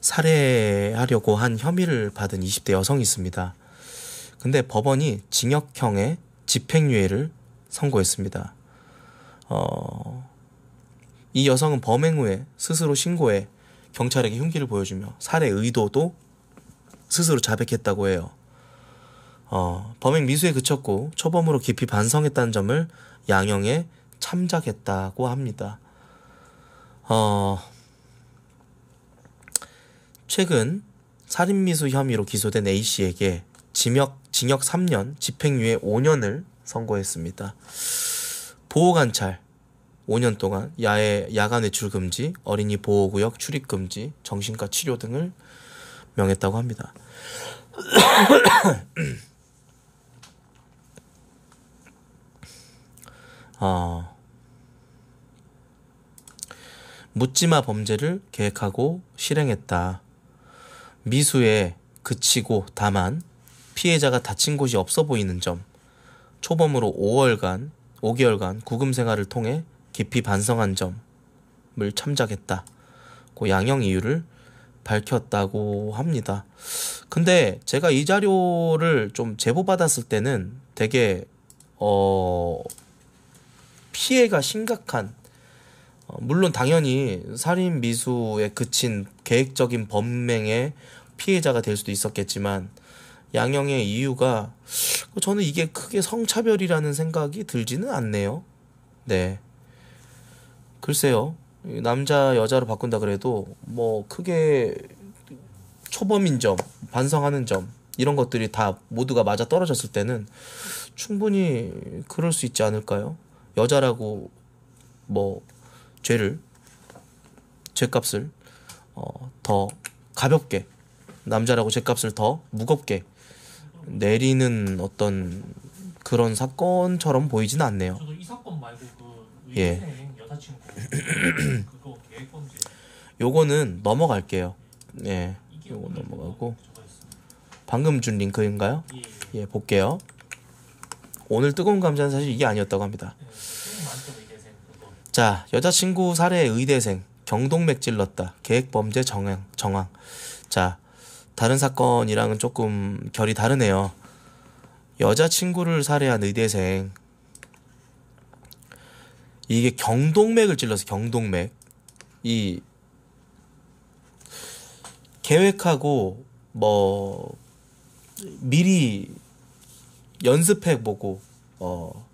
살해하려고 한 혐의를 받은 20대 여성이 있습니다. 근데 법원이 징역형의 집행유예를 선고했습니다. 어, 이 여성은 범행 후에 스스로 신고해 경찰에게 흉기를 보여주며 살해 의도도 스스로 자백했다고 해요. 어, 범행 미수에 그쳤고 초범으로 깊이 반성했다는 점을 양형에 참작했다고 합니다. 어, 최근 살인미수 혐의로 기소된 A씨에게 징역, 징역 3년, 집행유예 5년을 선고했습니다. 보호관찰 5년 동안 야외 야간 외출 금지, 어린이 보호구역 출입 금지, 정신과 치료 등을 명했다고 합니다. 어, 묻지마 범죄를 계획하고 실행했다. 미수에 그치고 다만 피해자가 다친 곳이 없어 보이는 점, 초범으로 5월간, 5개월간 구금 생활을 통해 깊이 반성한 점을 참작했다. 고 양형 이유를 밝혔다고 합니다. 근데 제가 이 자료를 좀 제보받았을 때는 되게, 어, 피해가 심각한 어, 물론 당연히 살인 미수에 그친 계획적인 범행의 피해자가 될 수도 있었겠지만 양형의 이유가 저는 이게 크게 성차별이라는 생각이 들지는 않네요. 네. 글쎄요. 남자 여자로 바꾼다 그래도 뭐 크게 초범인 점, 반성하는 점 이런 것들이 다 모두가 맞아 떨어졌을 때는 충분히 그럴 수 있지 않을까요? 여자라고 뭐 죄를 죄값을 어, 더 가볍게 남자라고 죄값을 더 무겁게 내리는 어떤 그런 사건처럼 보이지는 않네요. 저도 이 사건 말고 그 예. 여자친구 그거 요거는 넘어갈게요. 예. 요거 넘어가고 그 방금 준 링크인가요? 예, 예. 예 볼게요. 오늘 뜨거운 감자는 사실 이게 아니었다고 합니다. 예. 자, 여자친구 살해 의대생, 경동맥 찔렀다, 계획범죄 정황, 정황. 자, 다른 사건이랑은 조금 결이 다르네요. 여자친구를 살해한 의대생. 이게 경동맥을 찔러서 경동맥. 이 계획하고 뭐 미리 연습해 보고 어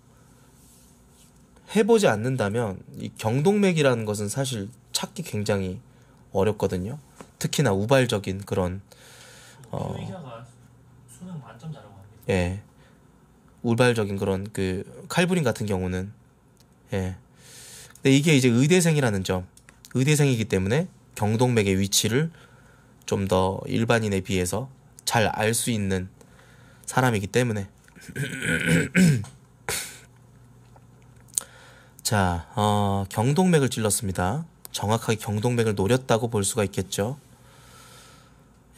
해보지 않는다면 이 경동맥이라는 것은 사실 찾기 굉장히 어렵거든요. 특히나 우발적인 그런 어, 예, 우발적인 그런 그칼부림 같은 경우는 예. 근데 이게 이제 의대생이라는 점, 의대생이기 때문에 경동맥의 위치를 좀 더 일반인에 비해서 잘 알 수 있는 사람이기 때문에 자, 어, 경동맥을 찔렀습니다. 정확하게 경동맥을 노렸다고 볼 수가 있겠죠.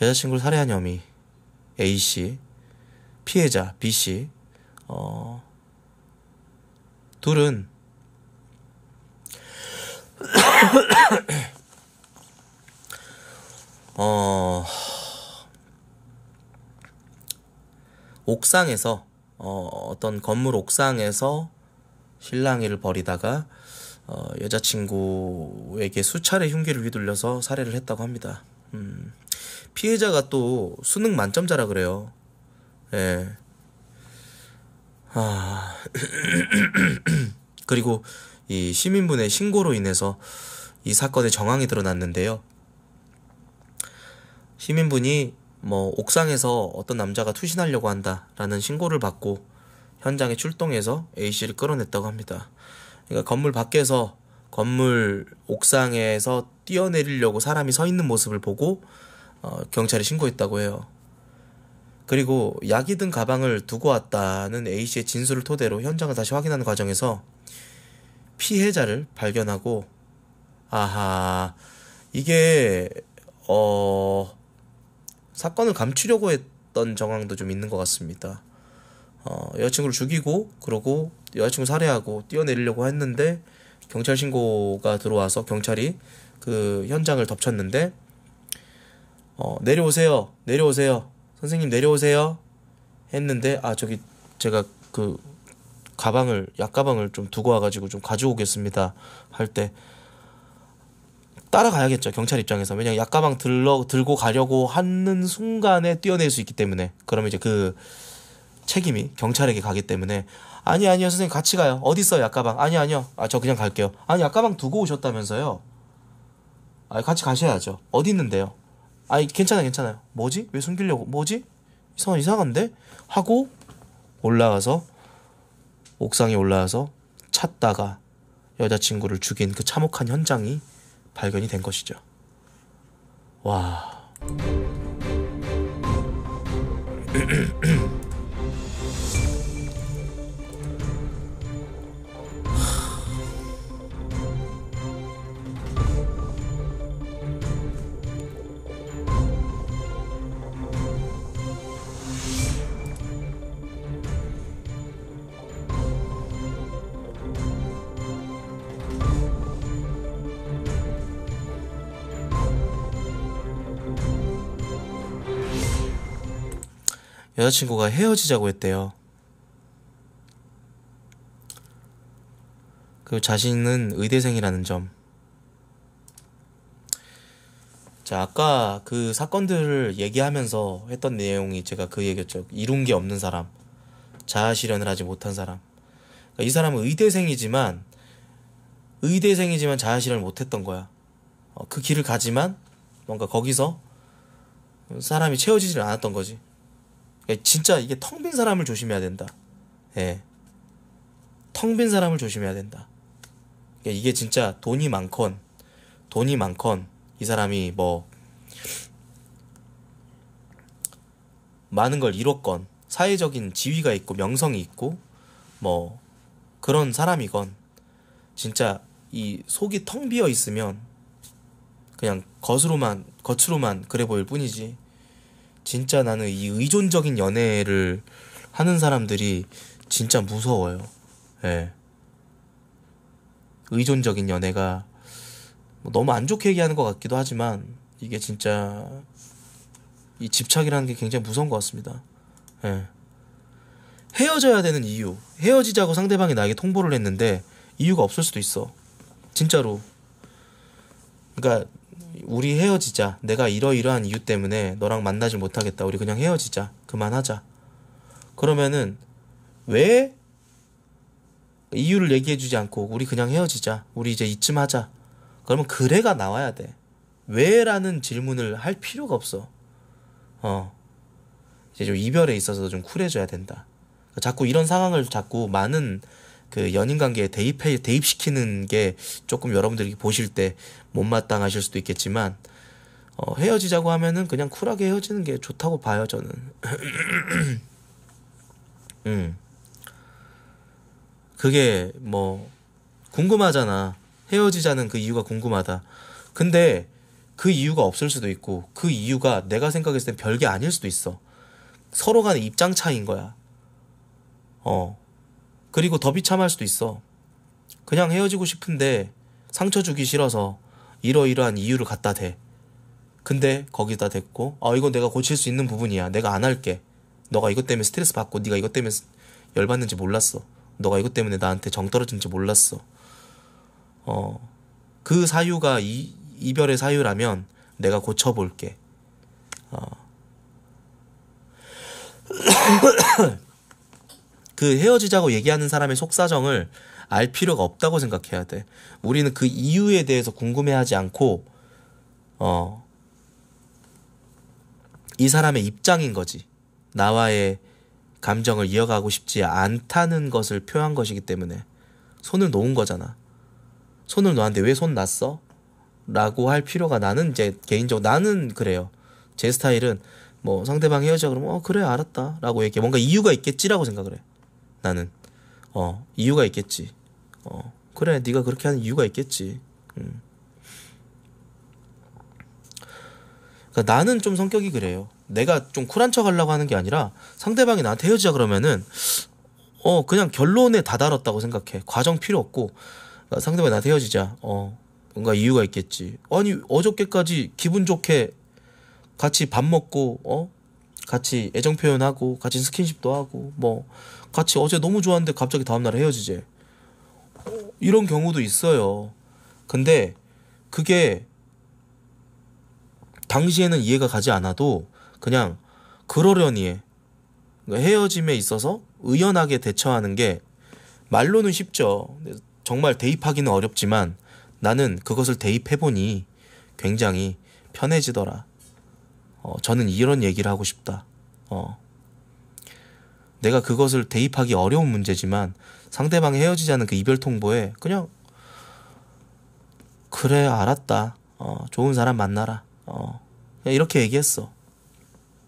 여자친구를 살해한 혐의 A씨, 피해자 B씨, 어, 둘은 어, 옥상에서 어, 어떤 건물 옥상에서 실랑이를 벌이다가 어, 여자친구에게 수차례 흉기를 휘둘려서 살해를 했다고 합니다. 음, 피해자가 또 수능 만점자라 그래요. 예. 아. 그리고 이 시민분의 신고로 인해서 이 사건의 정황이 드러났는데요. 시민분이 뭐 옥상에서 어떤 남자가 투신하려고 한다라는 신고를 받고 현장에 출동해서 A씨를 끌어냈다고 합니다. 그러니까 건물 밖에서 건물 옥상에서 뛰어내리려고 사람이 서 있는 모습을 보고 어, 경찰에 신고했다고 해요. 그리고 약이 든 가방을 두고 왔다는 A씨의 진술을 토대로 현장을 다시 확인하는 과정에서 피해자를 발견하고 아하 이게 어 사건을 감추려고 했던 정황도 좀 있는 것 같습니다. 어, 여자친구를 죽이고 그러고 여자친구 살해하고 뛰어내리려고 했는데 경찰 신고가 들어와서 경찰이 그 현장을 덮쳤는데 어, 내려오세요 내려오세요 선생님 내려오세요 했는데 아 저기 제가 그 가방을 약가방을 좀 두고 와가지고 좀 가져오겠습니다 할 때 따라가야겠죠 경찰 입장에서 왜냐 약가방 들러 들고 가려고 하는 순간에 뛰어낼 수 있기 때문에 그러면 이제 그 책임이 경찰에게 가기 때문에 아니 아니요 선생님 같이 가요. 어디 있어요 약가방? 아니 아니요. 아저 그냥 갈게요. 아니 약가방 두고 오셨다면서요. 아 같이 가셔야죠. 어디 있는데요? 아니 괜찮아 괜찮아요. 뭐지? 왜 숨기려고? 뭐지? 이상한 이상한데? 하고 올라가서 옥상에 올라와서 찾다가 여자친구를 죽인 그 참혹한 현장이 발견이 된 것이죠. 와. 여자친구가 헤어지자고 했대요. 그리고 자신은 의대생이라는 점. 자, 아까 그 사건들을 얘기하면서 했던 내용이 제가 그 얘기였죠. 이룬 게 없는 사람. 자아 실현을 하지 못한 사람. 그러니까 이 사람은 의대생이지만, 의대생이지만 자아 실현을 못했던 거야. 어, 그 길을 가지만, 뭔가 거기서 사람이 채워지질 않았던 거지. 예, 진짜 이게 텅 빈 사람을 조심해야 된다. 예. 텅빈 사람을 조심해야 된다. 그러니까 이게 진짜 돈이 많건, 돈이 많건, 이 사람이 뭐, 많은 걸 이뤘건, 사회적인 지위가 있고, 명성이 있고, 뭐, 그런 사람이건, 진짜 이 속이 텅 비어 있으면, 그냥 겉으로만, 겉으로만 그래 보일 뿐이지. 진짜 나는 이 의존적인 연애를 하는 사람들이 진짜 무서워요. 예. 의존적인 연애가 뭐 너무 안 좋게 얘기하는 것 같기도 하지만 이게 진짜 이 집착이라는 게 굉장히 무서운 것 같습니다. 예. 헤어져야 되는 이유. 헤어지자고 상대방이 나에게 통보를 했는데 이유가 없을 수도 있어. 진짜로. 그러니까 우리 헤어지자. 내가 이러이러한 이유 때문에 너랑 만나지 못하겠다. 우리 그냥 헤어지자. 그만하자. 그러면은 왜 이유를 얘기해 주지 않고 우리 그냥 헤어지자. 우리 이제 이쯤 하자. 그러면 그래가 나와야 돼. 왜라는 질문을 할 필요가 없어. 어. 이제 좀 이별에 있어서 좀 쿨해져야 된다. 그러니까 자꾸 이런 상황을 자꾸 많은 그 연인 관계에 대입해 대입시키는 게 조금 여러분들이 보실 때 못마땅하실 수도 있겠지만 어, 헤어지자고 하면은 그냥 쿨하게 헤어지는 게 좋다고 봐요 저는. 음. 그게 뭐 궁금하잖아. 헤어지자는 그 이유가 궁금하다. 근데 그 이유가 없을 수도 있고 그 이유가 내가 생각했을 땐 별게 아닐 수도 있어. 서로 간의 입장 차이인 거야. 어. 그리고 더 비참할 수도 있어. 그냥 헤어지고 싶은데 상처 주기 싫어서 이러이러한 이유를 갖다 대. 근데 거기다 댔고 아 이건 내가 고칠 수 있는 부분이야. 내가 안 할게. 너가 이것 때문에 스트레스 받고 네가 이것 때문에 열받는지 몰랐어. 너가 이것 때문에 나한테 정 떨어진지 몰랐어. 어. 그 사유가 이, 이별의 사유라면 내가 고쳐 볼게. 어. 그 헤어지자고 얘기하는 사람의 속사정을 알 필요가 없다고 생각해야 돼. 우리는 그 이유에 대해서 궁금해하지 않고 어이 사람의 입장인 거지. 나와의 감정을 이어가고 싶지 않다는 것을 표한 것이기 때문에 손을 놓은 거잖아. 손을 놓았는데 왜손 놨어? 라고 할 필요가 나는 이제 개인적으로 나는 그래요. 제 스타일은 뭐 상대방 헤어져 그러면 어 그래 알았다 라고 얘기해 뭔가 이유가 있겠지라고 생각을 해. 나는 어 이유가 있겠지 어 그래 네가 그렇게 하는 이유가 있겠지 음. 그러니까 나는 좀 성격이 그래요 내가 좀 쿨한 척 하려고 하는 게 아니라 상대방이 나한테 헤어지자 그러면은 어 그냥 결론에 다다랐다고 생각해 과정 필요 없고 그러니까 상대방이 나한테 헤어지자 어 뭔가 이유가 있겠지 아니 어저께까지 기분 좋게 같이 밥 먹고 어 같이 애정 표현하고 같이 스킨십도 하고 뭐 같이 어제 너무 좋았는데 갑자기 다음날 헤어지지. 이런 경우도 있어요. 근데 그게 당시에는 이해가 가지 않아도 그냥 그러려니 해. 그러니까 헤어짐에 있어서 의연하게 대처하는 게 말로는 쉽죠. 정말 대입하기는 어렵지만 나는 그것을 대입해보니 굉장히 편해지더라. 어, 저는 이런 얘기를 하고 싶다. 어, 내가 그것을 대입하기 어려운 문제지만 상대방이 헤어지자는 그 이별 통보에 그냥 그래 알았다 어, 좋은 사람 만나라 어, 그냥 이렇게 얘기했어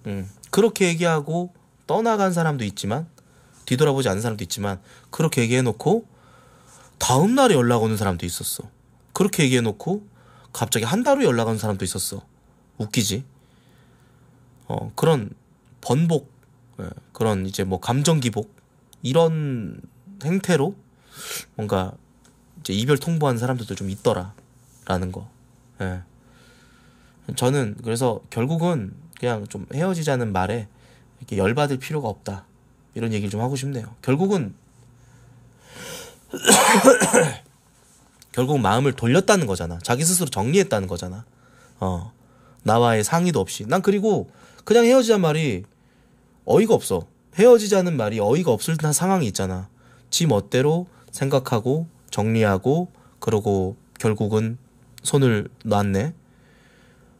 음, 그렇게 얘기하고 떠나간 사람도 있지만 뒤돌아보지 않은 사람도 있지만 그렇게 얘기해놓고 다음 날에 연락 오는 사람도 있었어 그렇게 얘기해놓고 갑자기 한 달후에 연락 오는 사람도 있었어 웃기지 어, 그런 번복 네, 그런 이제 뭐 감정 기복 이런 행태로 뭔가 이제 이별 통보한 사람들도 좀 있더라라는 거. 예. 저는 그래서 결국은 그냥 좀 헤어지자는 말에 이렇게 열받을 필요가 없다 이런 얘기를 좀 하고 싶네요. 결국은 결국 마음을 돌렸다는 거잖아. 자기 스스로 정리했다는 거잖아. 어. 나와의 상의도 없이. 난 그리고 그냥 헤어지자 말이 어이가 없어. 헤어지자는 말이 어이가 없을 듯한 상황이 있잖아. 지 멋대로 생각하고 정리하고 그러고 결국은 손을 놨네.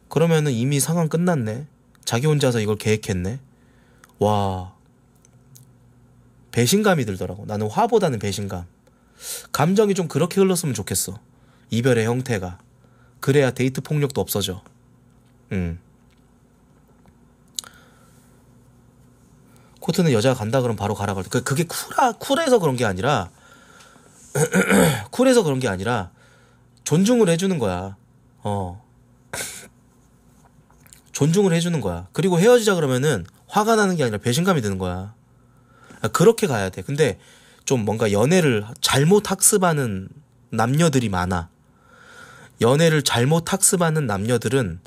그러면은 이미 상황 끝났네. 자기 혼자서 이걸 계획했네. 와. 배신감이 들더라고. 나는 화보다는 배신감. 감정이 좀 그렇게 흘렀으면 좋겠어. 이별의 형태가. 그래야 데이트 폭력도 없어져. 음. 코트는 여자가 간다 그러면 바로 가라 그럴 때 그게 쿨하, 쿨해서 그런 게 아니라 쿨해서 그런 게 아니라 존중을 해주는 거야. 어. 존중을 해주는 거야. 그리고 헤어지자 그러면은 화가 나는 게 아니라 배신감이 드는 거야. 아, 그렇게 가야 돼. 근데 좀 뭔가 연애를 잘못 학습하는 남녀들이 많아. 연애를 잘못 학습하는 남녀들은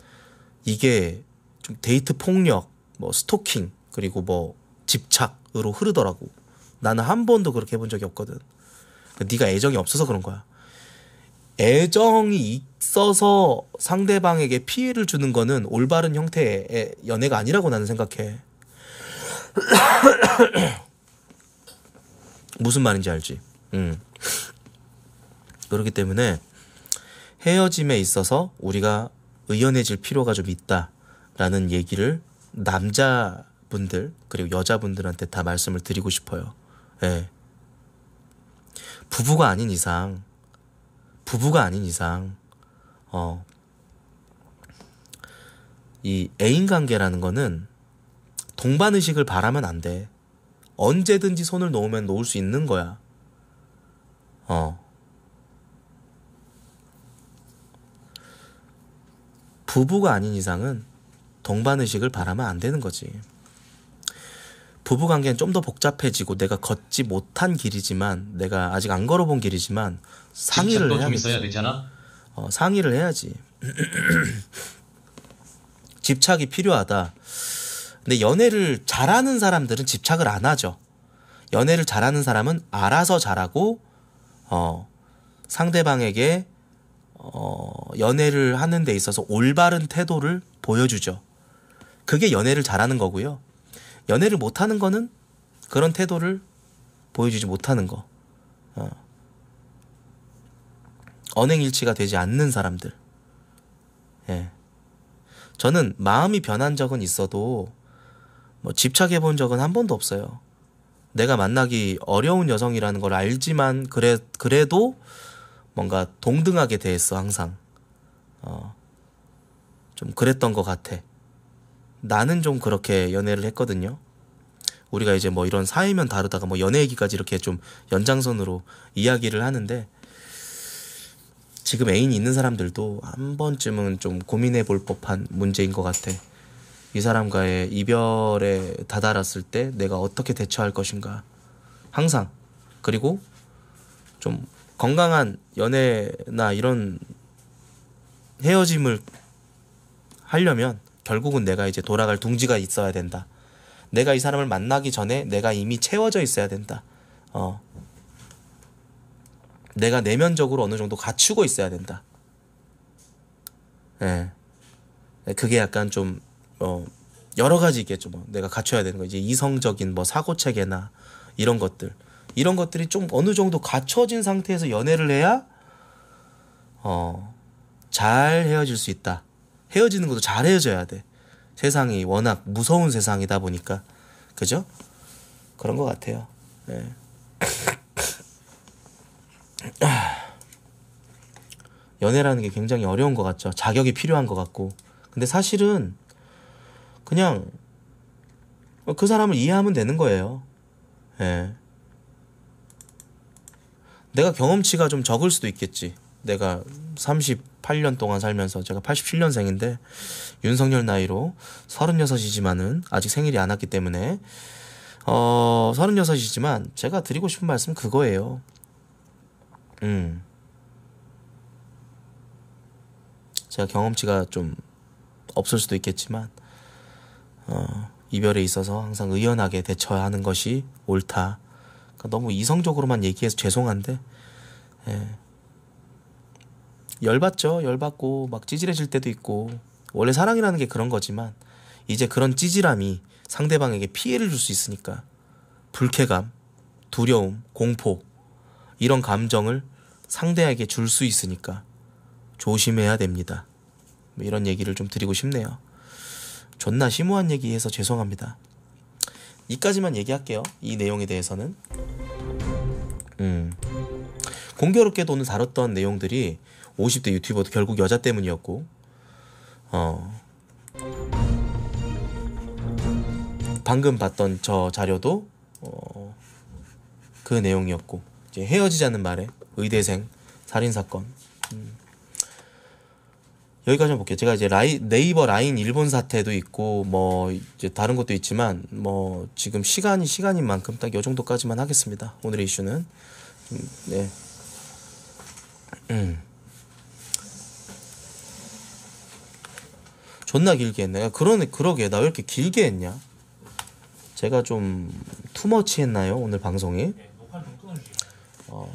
이게 좀 데이트 폭력, 뭐 스토킹, 그리고 뭐 집착으로 흐르더라고. 나는 한 번도 그렇게 해본 적이 없거든. 네가 애정이 없어서 그런 거야. 애정이 있어서 상대방에게 피해를 주는 거는 올바른 형태의 연애가 아니라고 나는 생각해. 무슨 말인지 알지? 음. 그렇기 때문에 헤어짐에 있어서 우리가 의연해질 필요가 좀 있다라는 얘기를 남자 자 분들 그리고 여자분들한테 다 말씀을 드리고 싶어요. 예. 부부가 아닌 이상 부부가 아닌 이상 어이 애인 관계라는 거는 동반 의식을 바라면 안 돼. 언제든지 손을 놓으면 놓을 수 있는 거야. 어. 부부가 아닌 이상은 동반의식을 바라면 안 되는 거지. 부부 관계는 좀 더 복잡해지고 내가 걷지 못한 길이지만 내가 아직 안 걸어본 길이지만 상의를 해야 있어야 되잖아. 어, 상의를 해야지. 집착이 필요하다. 근데 연애를 잘하는 사람들은 집착을 안 하죠. 연애를 잘하는 사람은 알아서 잘하고 어, 상대방에게 어, 연애를 하는 데 있어서 올바른 태도를 보여주죠. 그게 연애를 잘하는 거고요. 연애를 못하는 거는 그런 태도를 보여주지 못하는 거. 어. 언행일치가 되지 않는 사람들. 예. 저는 마음이 변한 적은 있어도 뭐 집착해 본 적은 한 번도 없어요. 내가 만나기 어려운 여성이라는 걸 알지만 그래 그래도 뭔가 동등하게 대했어 항상. 어. 좀 그랬던 것 같아. 나는 좀 그렇게 연애를 했거든요. 우리가 이제 뭐 이런 사이면 다르다가 뭐 연애 얘기까지 이렇게 좀 연장선으로 이야기를 하는데 지금 애인이 있는 사람들도 한 번쯤은 좀 고민해 볼 법한 문제인 것 같아. 이 사람과의 이별에 다다랐을 때 내가 어떻게 대처할 것인가. 항상. 그리고 좀 건강한 연애나 이런 헤어짐을 하려면 결국은 내가 이제 돌아갈 둥지가 있어야 된다. 내가 이 사람을 만나기 전에 내가 이미 채워져 있어야 된다. 어. 내가 내면적으로 어느 정도 갖추고 있어야 된다. 예. 예 그게 약간 좀, 어, 여러 가지 있겠죠. 뭐 내가 갖춰야 되는 거. 이제 이성적인 뭐 사고 체계나 이런 것들. 이런 것들이 좀 어느 정도 갖춰진 상태에서 연애를 해야, 어, 잘 헤어질 수 있다. 헤어지는 것도 잘 헤어져야 돼. 세상이 워낙 무서운 세상이다 보니까 그죠? 그런 것 같아요. 네. 연애라는 게 굉장히 어려운 것 같죠. 자격이 필요한 것 같고. 근데 사실은 그냥 그 사람을 이해하면 되는 거예요. 예. 네. 내가 경험치가 좀 적을 수도 있겠지. 내가 30 8년 동안 살면서 제가 87년생인데 윤석열 나이로 36이지만은 아직 생일이 안 왔기 때문에 어 36이지만 제가 드리고 싶은 말씀 그거예요. 음. 제가 경험치가 좀 없을 수도 있겠지만 어, 이별에 있어서 항상 의연하게 대처하는 것이 옳다. 그러니까 너무 이성적으로만 얘기해서 죄송한데 예. 열받죠. 열받고 막 찌질해질 때도 있고 원래 사랑이라는 게 그런 거지만 이제 그런 찌질함이 상대방에게 피해를 줄 수 있으니까 불쾌감, 두려움, 공포 이런 감정을 상대에게 줄 수 있으니까 조심해야 됩니다. 뭐 이런 얘기를 좀 드리고 싶네요. 존나 심오한 얘기해서 죄송합니다. 이까지만 얘기할게요. 이 내용에 대해서는. 음. 공교롭게도 오늘 다뤘던 내용들이 50대 유튜버도 결국 여자 때문이었고 어 방금 봤던 저 자료도 어 그 내용이었고 이제 헤어지자는 말에 의대생 살인 사건 음. 여기까지 볼게요. 제가 이제 라이, 네이버 라인 일본 사태도 있고 뭐 이제 다른 것도 있지만 뭐 지금 시간이 시간인 만큼 딱 요 정도까지만 하겠습니다. 오늘의 이슈는 음, 네. 음. 존나 길게 했네. 그러네, 그러게. 나 왜 이렇게 길게 했냐? 제가 좀 투머치 했나요? 오늘 방송이? 네, 어,